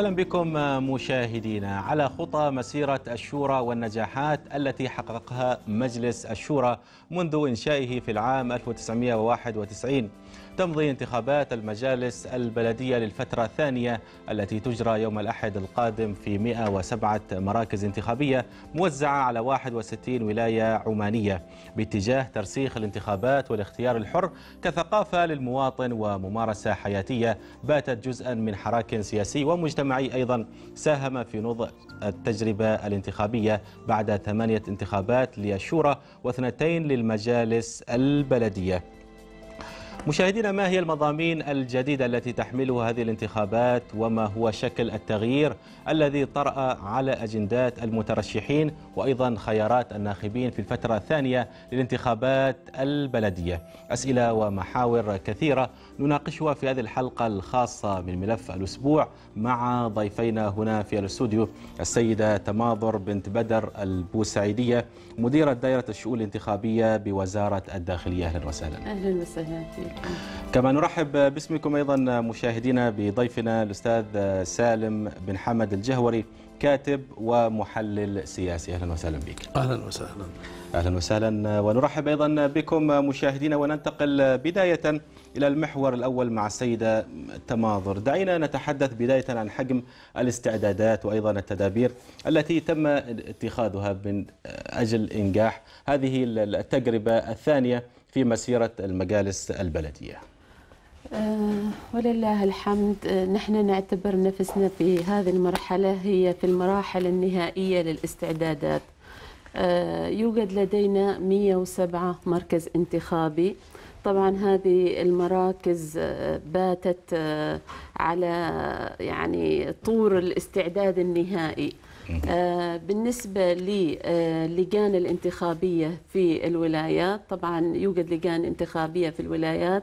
اهلا بكم مشاهدينا على خطى مسيره الشورى والنجاحات التي حققها مجلس الشورى منذ انشائه في العام 1991 تمضي انتخابات المجالس البلدية للفترة الثانية التي تجرى يوم الأحد القادم في 107 مراكز انتخابية موزعة على 61 ولاية عمانية باتجاه ترسيخ الانتخابات والاختيار الحر كثقافة للمواطن وممارسة حياتية باتت جزءا من حراك سياسي ومجتمعي أيضا ساهم في نضع التجربة الانتخابية بعد ثمانية انتخابات للشورى واثنتين للمجالس البلدية مشاهدينا ما هي المضامين الجديدة التي تحملها هذه الانتخابات وما هو شكل التغيير الذي طرأ على أجندات المترشحين وأيضا خيارات الناخبين في الفترة الثانية للانتخابات البلدية أسئلة ومحاور كثيرة نناقشها في هذه الحلقة الخاصة من ملف الأسبوع مع ضيفينا هنا في الاستوديو السيدة تماضر بنت بدر البوسعيدية مديرة دائرة الشؤون الانتخابية بوزارة الداخلية أهلا وسهلا أهلا وسهلا كما نرحب باسمكم أيضا مشاهدينا بضيفنا الأستاذ سالم بن حمد الجهوري كاتب ومحلل سياسي اهلا وسهلا بك اهلا وسهلا اهلا وسهلا ونرحب ايضا بكم مشاهدينا وننتقل بدايه إلى المحور الأول مع السيدة تماظر دعينا نتحدث بداية عن حجم الاستعدادات وأيضا التدابير التي تم اتخاذها من أجل إنجاح هذه التجربة الثانية في مسيرة المجالس البلدية أه، ولله الحمد أه، نحن نعتبر نفسنا في هذه المرحلة هي في المراحل النهائية للاستعدادات أه، يوجد لدينا 107 مركز انتخابي طبعا هذه المراكز آه، باتت آه، على يعني طور الاستعداد النهائي آه، بالنسبة للجان الانتخابية في الولايات طبعا يوجد لجان انتخابية في الولايات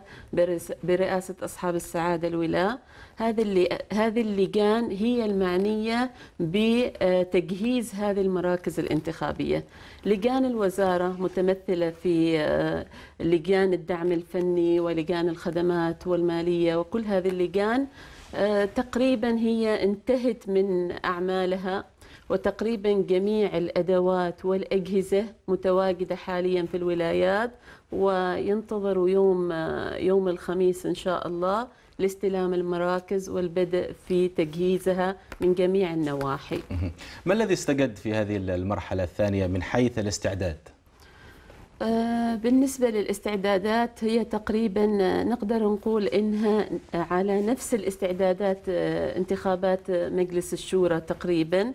برئاسة أصحاب السعادة الولايات هذا اللي هذه اللجان هي المعنيه بتجهيز هذه المراكز الانتخابيه لجان الوزاره متمثله في آه، لجان الدعم الفني ولجان الخدمات والماليه وكل هذه اللجان آه، تقريبا هي انتهت من اعمالها وتقريبا جميع الادوات والاجهزه متواجده حاليا في الولايات وينتظروا يوم آه، يوم الخميس ان شاء الله لاستلام المراكز والبدء في تجهيزها من جميع النواحي ما الذي استجد في هذه المرحلة الثانية من حيث الاستعداد؟ آه، بالنسبة للاستعدادات هي تقريبا آه، نقدر نقول إنها آه، على نفس الاستعدادات انتخابات مجلس الشورى تقريبا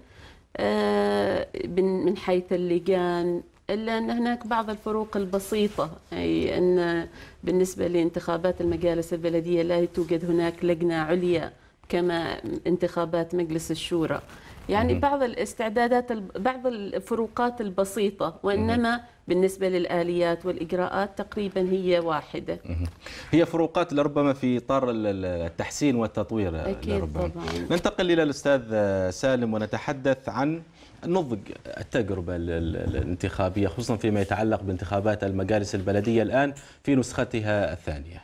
من حيث اللجان الا ان هناك بعض الفروق البسيطه اي ان بالنسبه لانتخابات المجالس البلديه لا توجد هناك لجنه عليا كما انتخابات مجلس الشورى يعني بعض الاستعدادات بعض الفروقات البسيطه وانما بالنسبه للاليات والاجراءات تقريبا هي واحده هي فروقات لربما في اطار التحسين والتطوير أكيد لربما طبعا. ننتقل الى الاستاذ سالم ونتحدث عن نضج التجربة الانتخابية خصوصا فيما يتعلق بانتخابات المجالس البلدية الآن في نسختها الثانية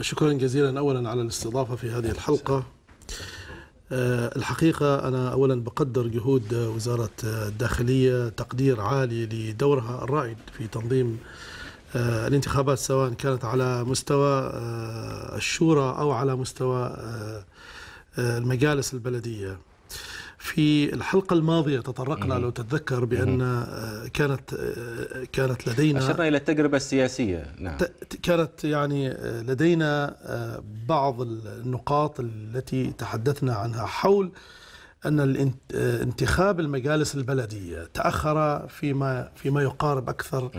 شكرا جزيلا أولا على الاستضافة في هذه الحلقة آه، الحقيقة أنا أولا بقدر جهود وزارة الداخلية تقدير عالي لدورها الرائد في تنظيم آه، الانتخابات سواء كانت على مستوى آه، الشورى أو على مستوى المجالس البلديه في الحلقة الماضية تطرقنا لو تتذكر بأن آه، كانت آه، كانت لدينا أشرنا إلى التجربة السياسية نعم. كانت يعني آه، لدينا بعض النقاط التي تحدثنا عنها حول أن انتخاب المجالس البلدية تأخر فيما فيما يقارب أكثر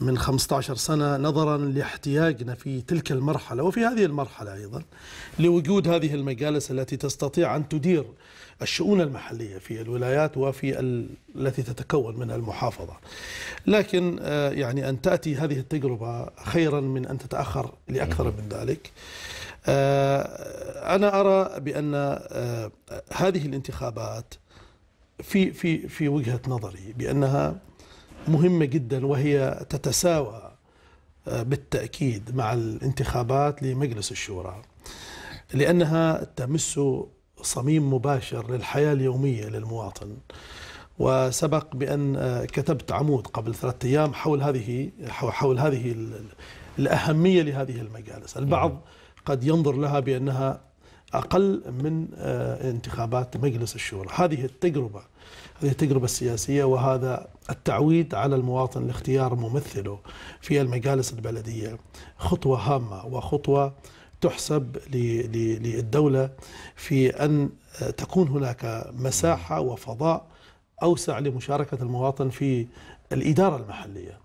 من 15 سنة نظرا لاحتياجنا في تلك المرحلة وفي هذه المرحلة أيضا لوجود هذه المجالس التي تستطيع أن تدير الشؤون المحلية في الولايات وفي التي تتكون منها المحافظة لكن آه، يعني أن تأتي هذه التجربة خيرا من أن تتأخر لأكثر من ذلك آه، أنا أرى بأن آه، هذه الانتخابات في في في وجهة نظري بأنها مهمة جدا وهي تتساوى بالتأكيد مع الانتخابات لمجلس الشورى لأنها تمس صميم مباشر للحياة اليومية للمواطن وسبق بأن آه، كتبت عمود قبل ثلاثة أيام حول هذه حول هذه الأهمية لهذه المجالس البعض نعم. قد ينظر لها بأنها أقل من آه، انتخابات مجلس الشورى هذه التجربة هذه التجربة السياسية وهذا التعويد على المواطن لاختيار ممثله في المجالس البلدية خطوة هامة وخطوة تحسب للدولة في أن تكون هناك مساحة وفضاء أوسع لمشاركة المواطن في الإدارة المحلية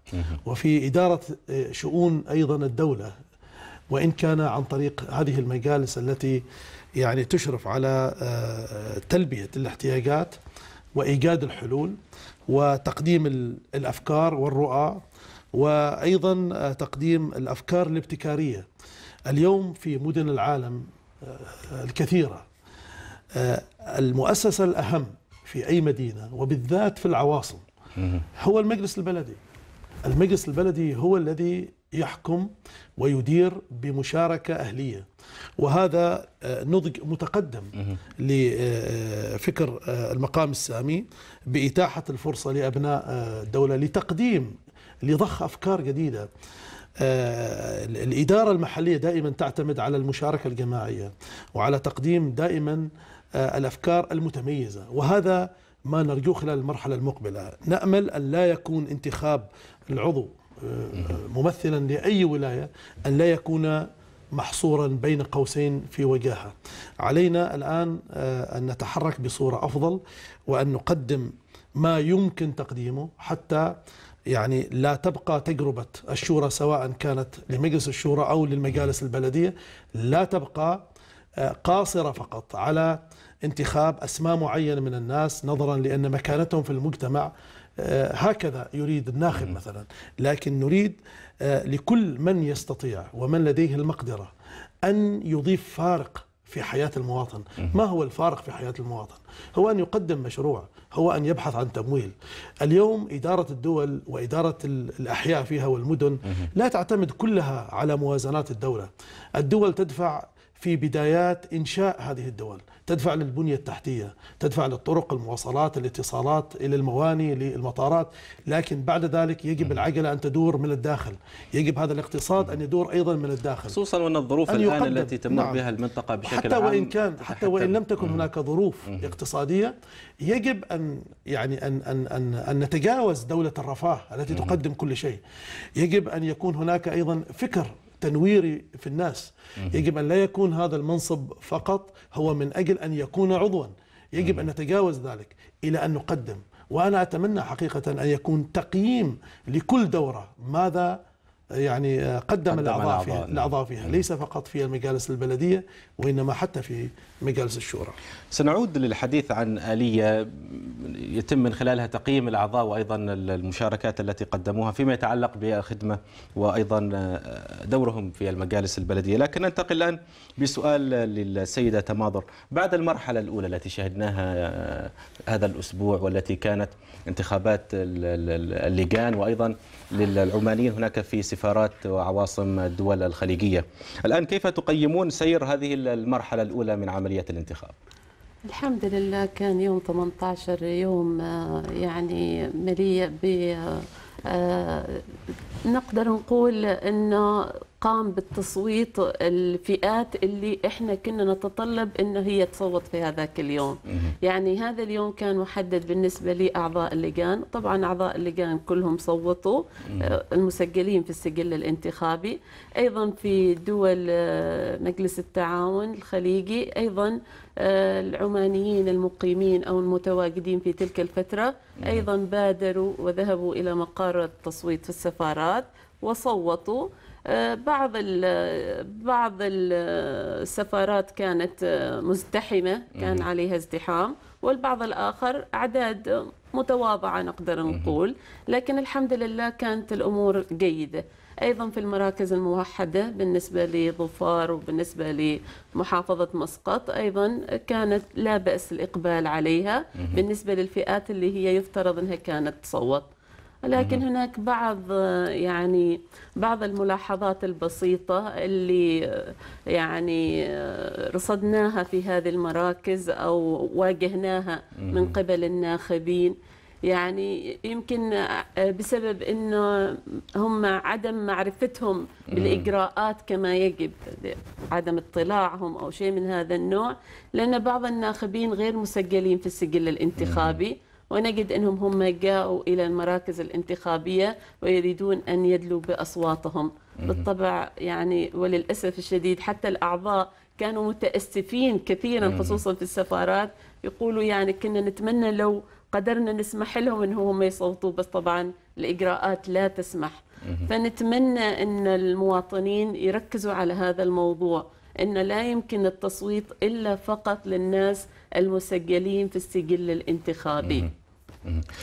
وفي إدارة شؤون أيضا الدولة وإن كان عن طريق هذه المجالس التي يعني تشرف على آه، تلبية الاحتياجات وإيجاد الحلول وتقديم الأفكار والرؤى وأيضا آه، تقديم الأفكار الابتكارية اليوم في مدن العالم آه، الكثيرة آه، المؤسسة الأهم في أي مدينة وبالذات في العواصم هو المجلس البلدي المجلس البلدي هو الذي يحكم ويدير بمشاركة أهلية وهذا آه، نضج متقدم لفكر المقام السامي بإتاحة الفرصة لأبناء الدولة لتقديم لضخ أفكار جديدة آه، الإدارة المحلية دائما تعتمد على المشاركة الجماعية وعلى تقديم دائما آه، الأفكار المتميزة وهذا ما نرجوه خلال المرحلة المقبلة نأمل أن لا يكون انتخاب العضو آه، ممثلا لأي ولاية أن لا يكون محصورا بين قوسين في وجاهه علينا الآن أن نتحرك بصورة أفضل وأن نقدم ما يمكن تقديمه حتى يعني لا تبقى تجربة الشورى سواء كانت لمجلس الشورى أو للمجالس البلدية لا تبقى آه، قاصرة فقط على انتخاب أسماء معينة من الناس نظرا لأن مكانتهم في المجتمع آه، هكذا يريد الناخب مثلا لكن نريد آه، لكل من يستطيع ومن لديه المقدرة أن يضيف فارق في حياة المواطن ما هو الفارق في حياة المواطن هو أن يقدم مشروع هو أن يبحث عن تمويل اليوم إدارة الدول وإدارة الأحياء فيها والمدن لا تعتمد كلها على موازنات الدولة الدول تدفع في بدايات إنشاء هذه الدول تدفع للبنية التحتية تدفع للطرق المواصلات الاتصالات إلى المواني للمطارات لكن بعد ذلك يجب العجلة أن تدور من الداخل يجب هذا الاقتصاد أن يدور أيضا من الداخل خصوصا وأن الظروف الآن التي تمر نعم. بها المنطقة بشكل حتى عام وإن كان حتى وإن لم تكن هناك ظروف اقتصادية يجب أن يعني أن أن أن, أن نتجاوز دولة الرفاه التي تقدم كل شيء يجب أن يكون هناك أيضا فكر تنويري في الناس يجب أن لا يكون هذا المنصب فقط هو من أجل أن يكون عضوا يجب أن نتجاوز ذلك إلى أن نقدم وأنا أتمنى حقيقة أن يكون تقييم لكل دورة ماذا يعني آه، قدم, قدم الأعضاء فيها, الأعضاء فيها نعم. ليس فقط في المجالس البلدية وإنما حتى في مجالس الشورى سنعود للحديث عن آلية يتم من خلالها تقييم الأعضاء وأيضا المشاركات التي قدموها فيما يتعلق بالخدمة وأيضا آه، دورهم في المجالس البلدية لكن ننتقل الآن بسؤال للسيدة تماضر بعد المرحلة الأولى التي شهدناها آه، هذا الأسبوع والتي كانت انتخابات اللجان وأيضا للعمانيين هناك في سفر سفارات وعواصم الدول الخليجية الآن كيف تقيمون سير هذه المرحلة الأولى من عملية الانتخاب؟ الحمد لله كان يوم 18 يوم آه، يعني مليء ب آه، نقدر نقول انه قام بالتصويت الفئات اللي احنا كنا نتطلب انه هي تصوت في هذاك اليوم يعني هذا اليوم كان محدد بالنسبه لاعضاء اللجان طبعا اعضاء اللجان كلهم صوتوا آه، المسجلين في السجل الانتخابي ايضا في دول آه، مجلس التعاون الخليجي ايضا آه، العمانيين المقيمين او المتواجدين في تلك الفتره ايضا بادروا وذهبوا الى مقر التصويت في السفارات وصوتوا آه، بعض آه، بعض السفارات كانت آه، مزدحمه كان عليها ازدحام والبعض الاخر اعداد متواضعه نقدر نقول لكن الحمد لله كانت الامور جيده ايضا في المراكز الموحده بالنسبه لظفار وبالنسبه لمحافظه مسقط ايضا كانت لا باس الاقبال عليها بالنسبه للفئات اللي هي يفترض انها كانت تصوت ولكن هناك بعض يعني بعض الملاحظات البسيطة اللي يعني رصدناها في هذه المراكز أو واجهناها من قبل الناخبين يعني يمكن بسبب انه هم عدم معرفتهم بالاجراءات كما يجب عدم اطلاعهم او شيء من هذا النوع لان بعض الناخبين غير مسجلين في السجل الانتخابي ونجد أنهم هم جاءوا إلى المراكز الانتخابية ويريدون أن يدلوا بأصواتهم بالطبع يعني وللأسف الشديد حتى الأعضاء كانوا متأسفين كثيرا خصوصا في السفارات يقولوا يعني كنا نتمنى لو قدرنا نسمح لهم أنهم هم يصوتوا بس طبعا الإجراءات لا تسمح فنتمنى أن المواطنين يركزوا على هذا الموضوع أن لا يمكن التصويت إلا فقط للناس المسجلين في السجل الانتخابي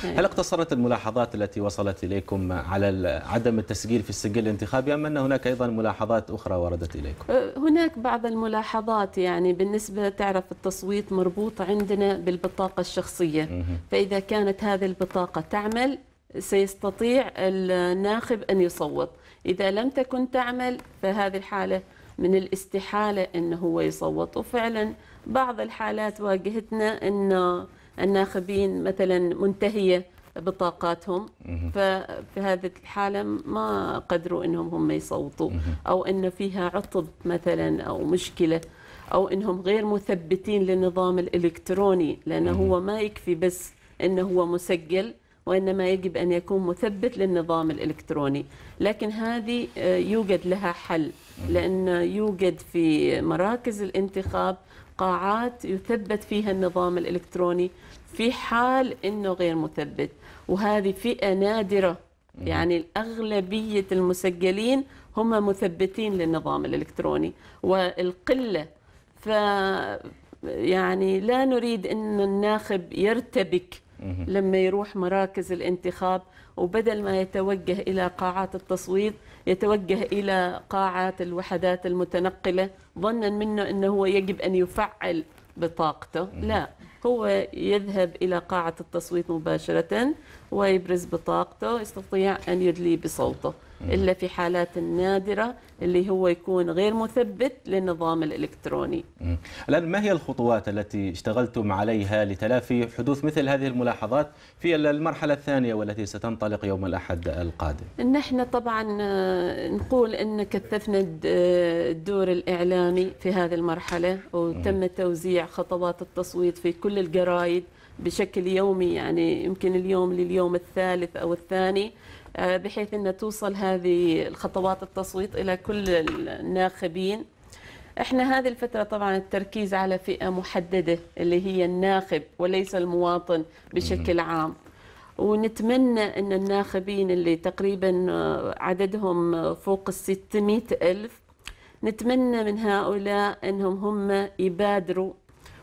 هل اقتصرت الملاحظات التي وصلت اليكم على عدم التسجيل في السجل الانتخابي ام ان هناك ايضا ملاحظات اخرى وردت اليكم؟ أه، هناك بعض الملاحظات يعني بالنسبه تعرف التصويت مربوط عندنا بالبطاقه الشخصيه فاذا كانت هذه البطاقه تعمل سيستطيع الناخب ان يصوت اذا لم تكن تعمل فهذه الحاله من الاستحاله انه هو يصوت وفعلا بعض الحالات واجهتنا انه الناخبين مثلا منتهيه بطاقاتهم ففي هذه الحالة ما قدروا أنهم هم يصوتوا أو أن فيها عطب مثلا أو مشكلة أو أنهم غير مثبتين للنظام الإلكتروني لأنه هو ما يكفي بس أنه هو مسجل وإنما يجب أن يكون مثبت للنظام الإلكتروني لكن هذه آه، يوجد لها حل لأن يوجد في مراكز الانتخاب قاعات يثبت فيها النظام الإلكتروني في حال أنه غير مثبت وهذه فئة نادرة يعني اغلبيه المسجلين هم مثبتين للنظام الإلكتروني والقلة ف يعني لا نريد أن الناخب يرتبك لما يروح مراكز الانتخاب وبدل ما يتوجه إلى قاعات التصويت يتوجه إلى قاعات الوحدات المتنقلة ظنا منه أنه يجب أن يفعل بطاقته لا هو يذهب إلى قاعة التصويت مباشرة ويبرز بطاقته يستطيع أن يدلي بصوته إلا في حالات نادرة اللي هو يكون غير مثبت للنظام الإلكتروني الآن ما هي الخطوات التي اشتغلتم عليها لتلافي حدوث مثل هذه الملاحظات في المرحلة الثانية والتي ستنطلق يوم الأحد القادم نحن طبعا آه، نقول أن كثفنا آه، الدور الإعلامي في هذه المرحلة وتم توزيع خطوات التصويت في كل الجرائد بشكل يومي يعني يمكن اليوم لليوم الثالث أو الثاني آه، بحيث أن توصل هذه الخطوات التصويت إلى كل الناخبين احنا هذه الفترة طبعا التركيز على فئة محددة اللي هي الناخب وليس المواطن بشكل عام ونتمنى أن الناخبين اللي تقريبا آه، عددهم آه، فوق الستمائة ألف نتمنى من هؤلاء أنهم هم يبادروا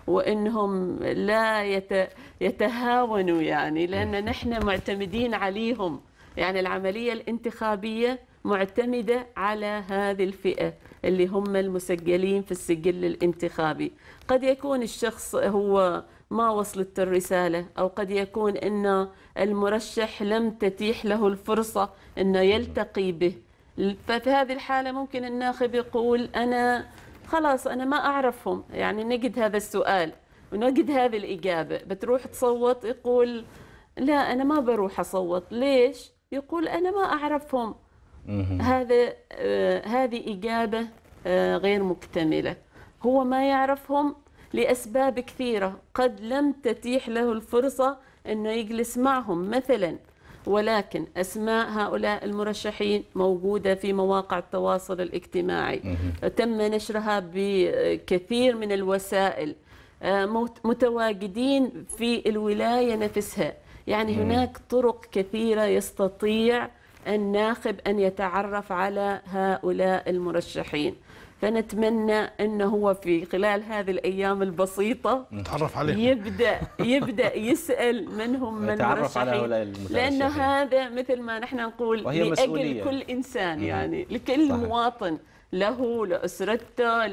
وانهم لا يتهاونوا يعني لان نحن معتمدين عليهم يعني العملية الانتخابية معتمدة على هذه الفئة اللي هم المسجلين في السجل الانتخابي قد يكون الشخص هو ما وصلت الرسالة أو قد يكون أن المرشح لم تتيح له الفرصة أنه يلتقي به ففي هذه الحالة ممكن الناخب يقول أنا خلاص أنا ما أعرفهم يعني نجد هذا السؤال ونجد هذه الإجابة بتروح تصوت يقول لا أنا ما بروح أصوت ليش؟ يقول أنا ما أعرفهم هذا آه هذه إجابة آه غير مكتملة هو ما يعرفهم لأسباب كثيرة قد لم تتيح له الفرصة أنه يجلس معهم مثلا ولكن أسماء هؤلاء المرشحين موجودة في مواقع التواصل الاجتماعي تم نشرها بكثير من الوسائل آه، متواجدين في الولاية نفسها يعني هناك طرق كثيرة يستطيع الناخب أن يتعرف على هؤلاء المرشحين فنتمنى أنه هو في خلال هذه الأيام البسيطة نتعرف عليهم يبدأ يبدأ يسأل من هم من المرشحين لأن هذا مثل ما نحن نقول لأجل مسؤولية. كل إنسان نعم. يعني لكل صحيح. مواطن له لأسرته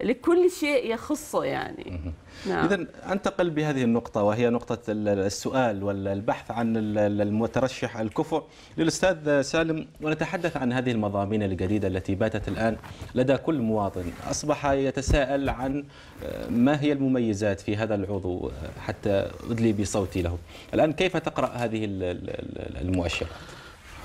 لكل شيء يخصه يعني نعم. إذا أنتقل بهذه النقطة وهي نقطة السؤال والبحث عن المترشح الكفؤ للأستاذ سالم ونتحدث عن هذه المضامين الجديدة التي باتت الآن لدى كل مواطن أصبح يتساءل عن آه، ما هي المميزات في هذا العضو آه، حتى أدلي بصوتي له الآن كيف تقرأ هذه المؤشرات؟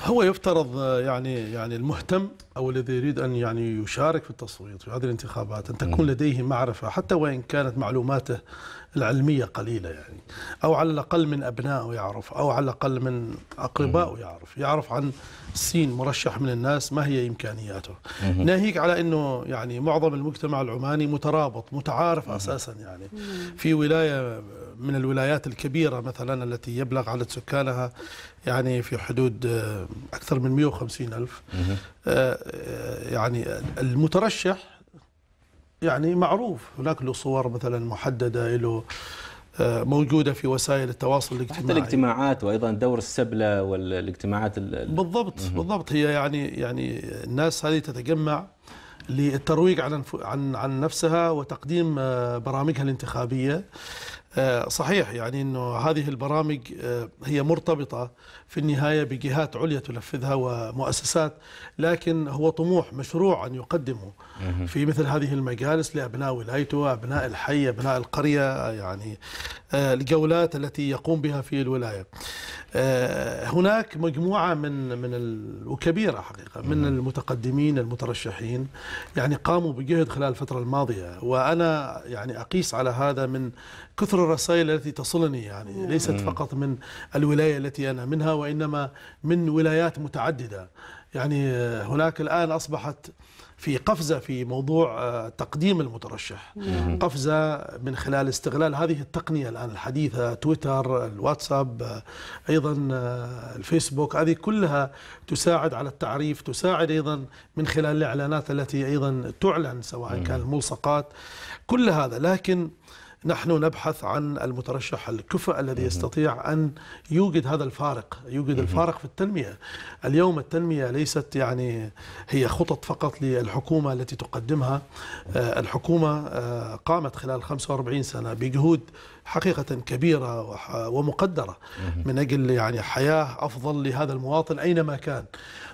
هو يفترض يعني يعني المهتم او الذي يريد ان يعني يشارك في التصويت في هذه الانتخابات ان تكون لديه معرفه حتى وان كانت معلوماته العلمية قليلة يعني أو على الأقل من أبنائه يعرف أو على الأقل من أقربائه يعرف يعرف عن سين مرشح من الناس ما هي إمكانياته ناهيك على أنه يعني معظم المجتمع العماني مترابط متعارف أساسا يعني في ولاية من الولايات الكبيرة مثلا التي يبلغ عدد سكانها يعني في حدود أكثر من 150 ألف آه، يعني المترشح يعني معروف هناك له صور مثلا محددة له آه، موجودة في وسائل التواصل الاجتماعي حتى الاجتماعات وأيضا دور السبلة والاجتماعات بالضبط بالضبط هي يعني يعني الناس هذه تتجمع للترويج عن عن عن نفسها وتقديم آه، برامجها الانتخابيه آه، صحيح يعني انه هذه البرامج هي مرتبطه في النهاية بجهات عليا تنفذها ومؤسسات لكن هو طموح مشروع أن يقدمه في مثل هذه المجالس لأبناء ولايته أبناء الحي أبناء القرية يعني آه، الجولات التي يقوم بها في الولاية آه، هناك مجموعة من من وكبيرة حقيقة من المتقدمين المترشحين يعني قاموا بجهد خلال الفترة الماضية وأنا يعني أقيس على هذا من كثر الرسائل التي تصلني يعني ليست فقط من الولاية التي أنا منها وإنما من ولايات متعددة يعني هناك الآن أصبحت في قفزة في موضوع آه، تقديم المترشح نعم. قفزة من خلال استغلال هذه التقنية الآن الحديثة تويتر الواتساب آه، أيضا آه، الفيسبوك هذه كلها تساعد على التعريف تساعد أيضا من خلال الإعلانات التي أيضا تعلن سواء نعم. كان الملصقات كل هذا لكن نحن نبحث عن المترشح الكفء الذي يستطيع أن يوجد هذا الفارق يوجد الفارق في التنمية اليوم التنمية ليست يعني هي خطط فقط للحكومة التي تقدمها آه، الحكومة آه، قامت خلال 45 سنة بجهود حقيقة كبيرة ومقدرة من أجل يعني حياة أفضل لهذا المواطن أينما كان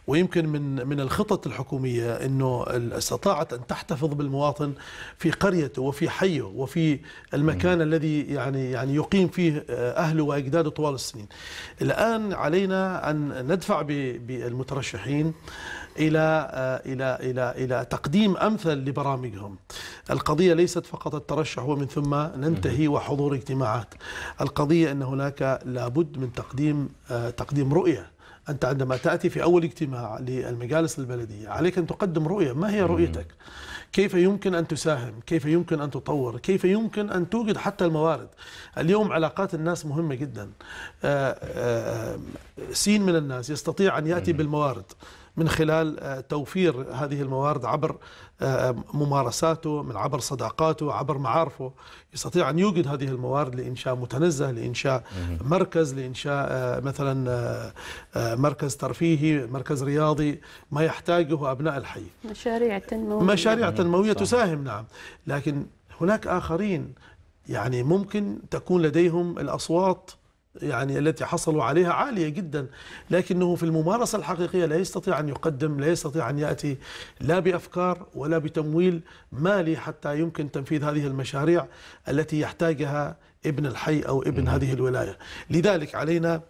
ويمكن من من الخطط الحكومية أنه استطاعت أن تحتفظ بالمواطن في قريته وفي حيه وفي المكان الذي يعني يعني يقيم فيه آه، أهله وأجداده طوال السنين الآن علينا أن ندفع بالمترشحين إلى آه، إلى إلى إلى تقديم أمثل لبرامجهم. القضية ليست فقط الترشح ومن ثم ننتهي وحضور اجتماعات. القضية أن هناك لابد من تقديم آه، تقديم رؤية أنت عندما تأتي في أول اجتماع للمجالس البلدية عليك أن تقدم رؤية ما هي رؤيتك كيف يمكن أن تساهم كيف يمكن أن تطور كيف يمكن أن توجد حتى الموارد اليوم علاقات الناس مهمة جدا آه، سين من الناس يستطيع أن يأتي بالموارد من خلال آه، توفير هذه الموارد عبر آه، ممارساته من عبر صداقاته عبر معارفه يستطيع أن يوجد هذه الموارد لإنشاء متنزه لإنشاء مركز لإنشاء آه، مثلا مركز ترفيهي مركز رياضي ما يحتاجه أبناء الحي مشاريع تنموية مشاريع تنموية تساهم نعم لكن هناك آخرين يعني ممكن تكون لديهم الأصوات يعني التي حصلوا عليها عالية جدا لكنه في الممارسة الحقيقية لا يستطيع أن يقدم لا يستطيع أن يأتي لا بأفكار ولا بتمويل مالي حتى يمكن تنفيذ هذه المشاريع التي يحتاجها ابن الحي أو ابن هذه الولاية لذلك علينا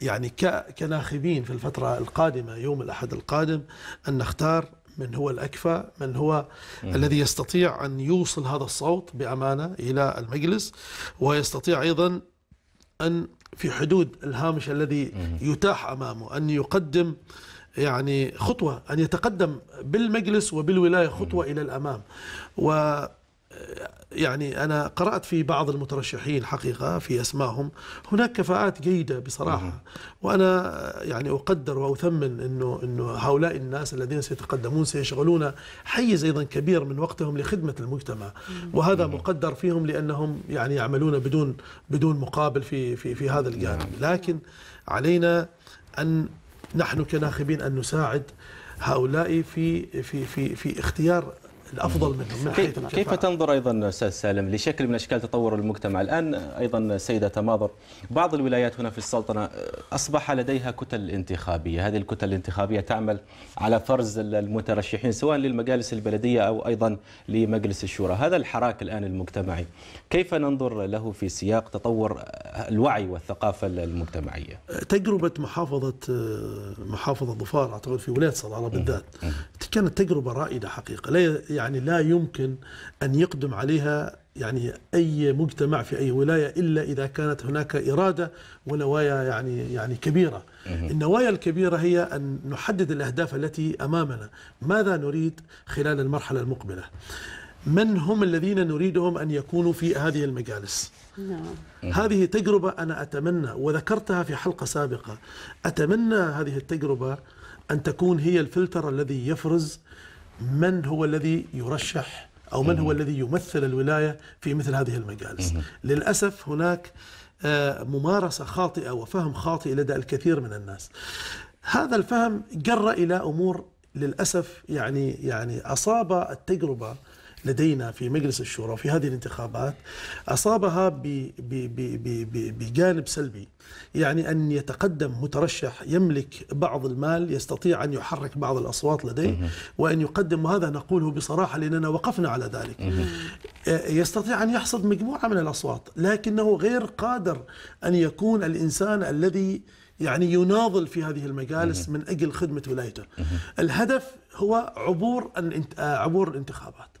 يعني كناخبين في الفترة القادمة يوم الأحد القادم أن نختار من هو الأكفى من هو مم. الذي يستطيع أن يوصل هذا الصوت بأمانة إلى المجلس ويستطيع أيضا أن في حدود الهامش الذي يتاح امامه ان يقدم يعني خطوه ان يتقدم بالمجلس وبالولايه خطوه الى الامام و يعني أنا قرأت في بعض المترشحين حقيقة في أسمائهم هناك كفاءات جيدة بصراحة وأنا يعني أقدر وأثمن أنه, إنه هؤلاء الناس الذين سيتقدمون سيشغلون حيز أيضا كبير من وقتهم لخدمة المجتمع وهذا مقدر فيهم لأنهم يعني يعملون بدون بدون مقابل في, في, في هذا الجانب نعم. لكن علينا أن نحن كناخبين أن نساعد هؤلاء في في في في اختيار الافضل منهم من حيث كيف, كيف تنظر ايضا استاذ سالم لشكل من اشكال تطور المجتمع الان ايضا سيده تماضر بعض الولايات هنا في السلطنه اصبح لديها كتل انتخابيه هذه الكتل الانتخابيه تعمل على فرز المترشحين سواء للمجالس البلديه او ايضا لمجلس الشورى هذا الحراك الان المجتمعي كيف ننظر له في سياق تطور الوعي والثقافه المجتمعيه تجربه محافظه محافظه ظفار اعتقد في ولايه صنعاء بالذات كانت تجربة رائدة حقيقة لا يعني لا يمكن أن يقدم عليها يعني أي مجتمع في أي ولاية إلا إذا كانت هناك إرادة ونوايا يعني يعني كبيرة النوايا الكبيرة هي أن نحدد الأهداف التي أمامنا ماذا نريد خلال المرحلة المقبلة من هم الذين نريدهم أن يكونوا في هذه المجالس نعم. هذه تجربة أنا أتمنى وذكرتها في حلقة سابقة أتمنى هذه التجربة أن تكون هي الفلتر الذي يفرز من هو الذي يرشح أو من هو الذي يمثل الولاية في مثل هذه المجالس للأسف هناك آه، ممارسة خاطئة وفهم خاطئ لدى الكثير من الناس هذا الفهم جر إلى أمور للأسف يعني يعني أصاب التجربة لدينا في مجلس الشورى في هذه الانتخابات أصابها بجانب سلبي يعني أن يتقدم مترشح يملك بعض المال يستطيع أن يحرك بعض الأصوات لديه وأن يقدم وهذا نقوله بصراحة لأننا وقفنا على ذلك يستطيع أن يحصد مجموعة من الأصوات لكنه غير قادر أن يكون الإنسان الذي يعني يناضل في هذه المجالس من اجل خدمه ولايته. الهدف هو عبور عبور الانتخابات.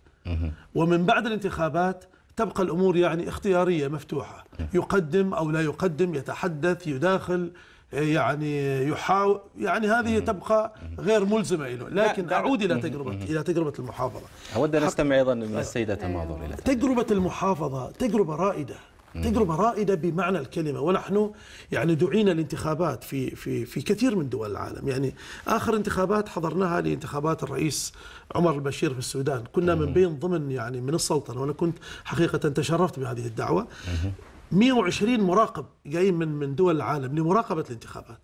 ومن بعد الانتخابات تبقى الامور يعني اختياريه مفتوحه يقدم او لا يقدم يتحدث يداخل يعني يحاول يعني هذه تبقى غير ملزمه له لكن اعود الى تجربه الى تجربه المحافظه اود ان استمع ايضا من السيده تماضر الى تجربه المحافظه تجربه رائده تجربه رائده بمعنى الكلمه ونحن يعني دعينا الانتخابات في في في كثير من دول العالم يعني اخر انتخابات حضرناها لانتخابات الرئيس عمر البشير في السودان كنا من بين ضمن يعني من السلطنه وانا كنت حقيقه تشرفت بهذه الدعوه 120 مراقب جايين من من دول العالم لمراقبه الانتخابات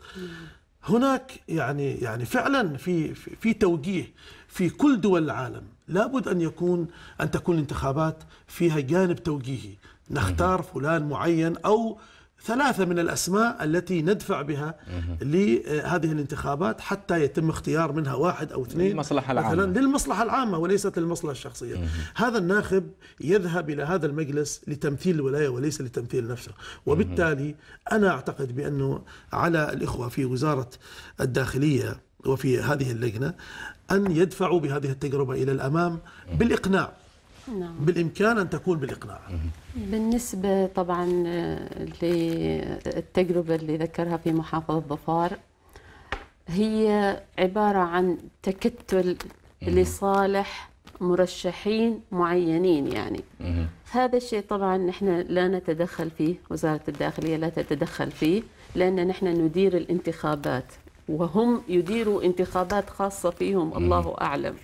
هناك يعني يعني فعلا في في توجيه في كل دول العالم لابد ان يكون ان تكون الانتخابات فيها جانب توجيهي نختار فلان معين أو ثلاثة من الأسماء التي ندفع بها لهذه الانتخابات حتى يتم اختيار منها واحد أو اثنين للمصلحة العامة مثلا للمصلحة العامة وليست للمصلحة الشخصية هذا الناخب يذهب إلى هذا المجلس لتمثيل الولاية وليس لتمثيل نفسه وبالتالي أنا أعتقد بأنه على الإخوة في وزارة الداخلية وفي هذه اللجنة أن يدفعوا بهذه التجربة إلى الأمام بالإقناع نعم. بالإمكان أن تكون بالإقناع بالنسبة طبعا آه، للتجربة اللي ذكرها في محافظة ظفار هي عبارة عن تكتل لصالح مرشحين معينين يعني هذا الشيء طبعا نحن لا نتدخل فيه وزارة الداخلية لا تتدخل فيه لأن نحن ندير الانتخابات وهم يديروا انتخابات خاصة فيهم الله أعلم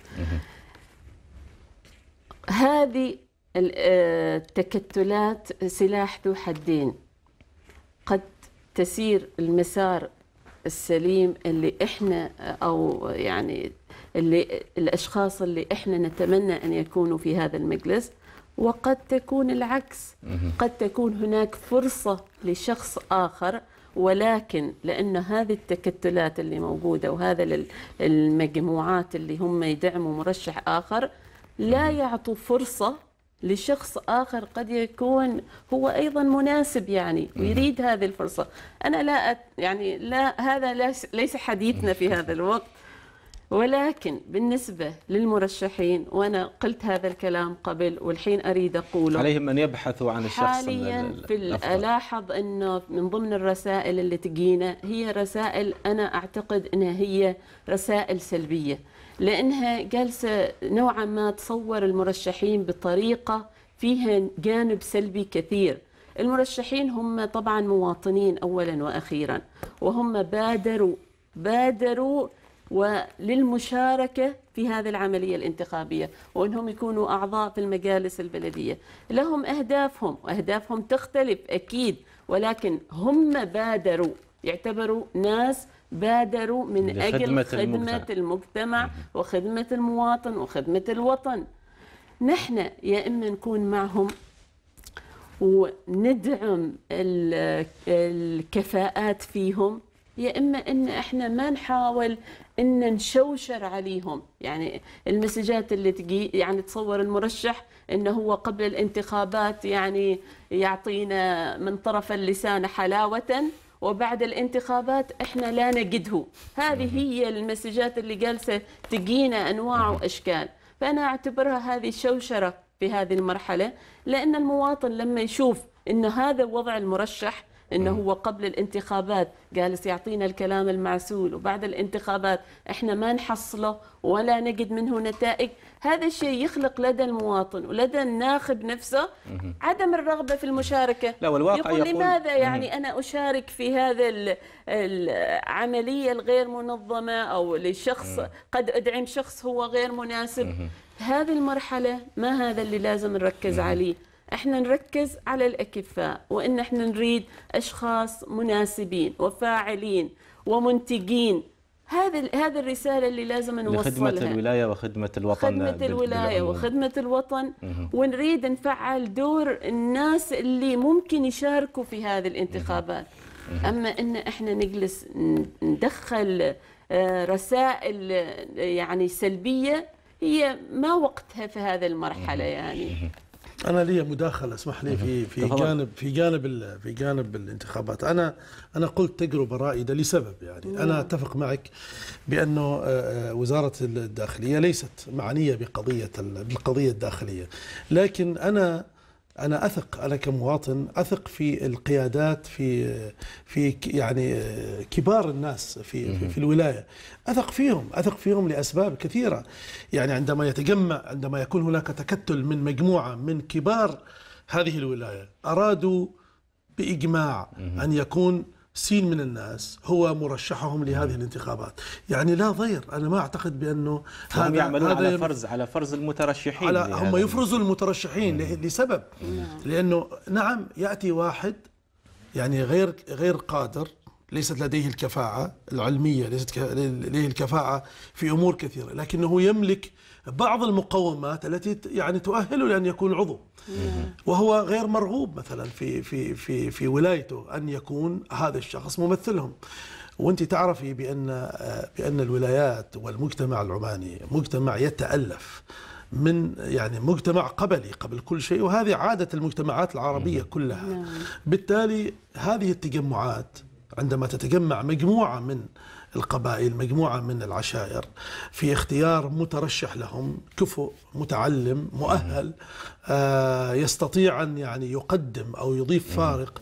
هذه التكتلات آه، سلاح ذو حدين قد تسير المسار السليم اللي احنا او يعني اللي الاشخاص اللي احنا نتمنى ان يكونوا في هذا المجلس وقد تكون العكس قد تكون هناك فرصه لشخص اخر ولكن لأن هذه التكتلات اللي موجودة وهذا المجموعات اللي هم يدعموا مرشح آخر لا يعطوا فرصة لشخص آخر قد يكون هو أيضا مناسب يعني ويريد هذه الفرصة أنا لا أت يعني لا هذا ليس حديثنا في هذا الوقت ولكن بالنسبة للمرشحين وأنا قلت هذا الكلام قبل والحين أريد أقوله عليهم أن يبحثوا عن الشخص حاليا في ألاحظ أنه من ضمن الرسائل اللي تجينا هي رسائل أنا أعتقد أنها هي رسائل سلبية لأنها جالسة نوعا ما تصور المرشحين بطريقة فيها جانب سلبي كثير المرشحين هم طبعا مواطنين أولا وأخيرا وهم بادروا بادروا وللمشاركة في هذه العملية الانتخابية وأنهم يكونوا أعضاء في المجالس البلدية لهم أهدافهم وأهدافهم تختلف أكيد ولكن هم بادروا يعتبروا ناس بادروا من أجل خدمة المجتمع, المجتمع وخدمة المواطن وخدمة الوطن نحن يا إما نكون معهم وندعم الكفاءات فيهم يا اما ان احنا ما نحاول ان نشوشر عليهم يعني المسجات اللي تجي يعني تصور المرشح انه هو قبل الانتخابات يعني يعطينا من طرف اللسان حلاوه وبعد الانتخابات احنا لا نجده هذه هي المسجات اللي جالسه تجينا انواع واشكال فانا اعتبرها هذه شوشره في هذه المرحله لان المواطن لما يشوف ان هذا وضع المرشح انه نعم. هو قبل الانتخابات جالس يعطينا الكلام المعسول وبعد الانتخابات احنا ما نحصله ولا نجد منه نتائج هذا الشيء يخلق لدى المواطن ولدى الناخب نفسه عدم الرغبه في المشاركه لا والواقع يقول, يقول لماذا يعني انا اشارك في هذا العمليه الغير منظمه او لشخص قد ادعم شخص هو غير مناسب هذه المرحله ما هذا اللي لازم نركز نعم. عليه احنا نركز على الاكفاء وان احنا نريد اشخاص مناسبين وفاعلين ومنتجين هذا هذا الرساله اللي لازم نوصلها لخدمه الولايه وخدمه الوطن خدمه الولايه وخدمه الوطن ونريد نفعل دور الناس اللي ممكن يشاركوا في هذه الانتخابات اما ان احنا نجلس ندخل آه، رسائل يعني سلبيه هي ما وقتها في هذه المرحله يعني انا لي مداخله اسمح لي في في جانب في جانب في جانب الانتخابات انا انا قلت تجربه رائده لسبب يعني انا اتفق معك بانه آه، آه، وزاره الداخليه ليست معنيه بقضيه بالقضيه الداخليه لكن انا انا اثق انا كمواطن اثق في القيادات في في يعني كبار الناس في في الولايه اثق فيهم اثق فيهم لاسباب كثيره يعني عندما يتجمع عندما يكون هناك تكتل من مجموعه من كبار هذه الولايه ارادوا باجماع ان يكون سين من الناس هو مرشحهم لهذه الانتخابات يعني لا ضير أنا ما أعتقد بأنه هم يعملون هذا على فرز على فرز المترشحين على هم يفرزوا المترشحين مم. لسبب مم. نعم. لأنه نعم يأتي واحد يعني غير غير قادر ليست لديه الكفاءة العلمية ليست لديه الكفاءة في أمور كثيرة لكنه يملك بعض المقومات التي يعني تؤهله لان يكون عضو وهو غير مرغوب مثلا في في في في ولايته ان يكون هذا الشخص ممثلهم وانت تعرفي بان بان الولايات والمجتمع العماني مجتمع يتالف من يعني مجتمع قبلي قبل كل شيء وهذه عاده المجتمعات العربيه كلها نعم. بالتالي هذه التجمعات عندما تتجمع مجموعه من القبائل مجموعة من العشائر في اختيار مترشح لهم كفؤ متعلم مؤهل آه، يستطيع أن يعني يقدم أو يضيف فارق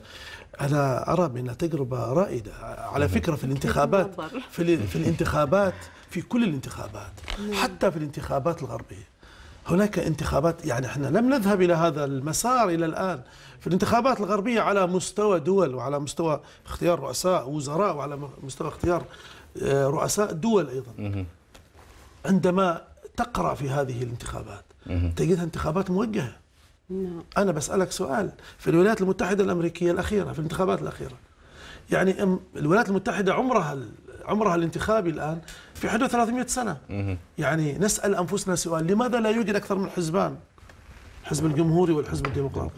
أنا أرى منها تجربة رائدة على فكرة في الانتخابات في, في الانتخابات في كل الانتخابات حتى في الانتخابات الغربية هناك انتخابات يعني احنا لم نذهب الى هذا المسار الى الان في الانتخابات الغربيه على مستوى دول وعلى مستوى اختيار رؤساء ووزراء وعلى مستوى اختيار آه، رؤساء الدول أيضا عندما تقرأ في هذه الانتخابات تجدها انتخابات موجهة نعم. أنا بسألك سؤال في الولايات المتحدة الأمريكية الأخيرة في الانتخابات الأخيرة يعني الولايات المتحدة عمرها عمرها الانتخابي الآن في حدود 300 سنة يعني نسأل أنفسنا سؤال لماذا لا يوجد أكثر من حزبان الحزب الجمهوري والحزب الديمقراطي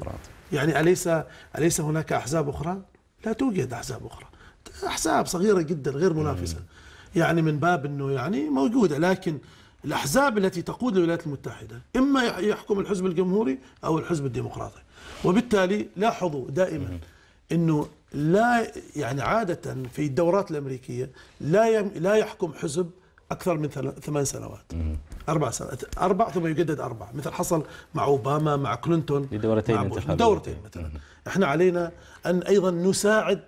يعني أليس أليس هناك أحزاب أخرى؟ لا توجد أحزاب أخرى احزاب صغيره جدا غير منافسه يعني من باب انه يعني موجوده لكن الاحزاب التي تقود الولايات المتحده اما يحكم الحزب الجمهوري او الحزب الديمقراطي وبالتالي لاحظوا دائما انه لا يعني عاده في الدورات الامريكيه لا لا يحكم حزب اكثر من ثمان سنوات اربع سنوات اربع ثم يجدد اربع مثل حصل مع اوباما مع كلينتون لدورتين انتخابيه دورتين مثلا احنا علينا ان ايضا نساعد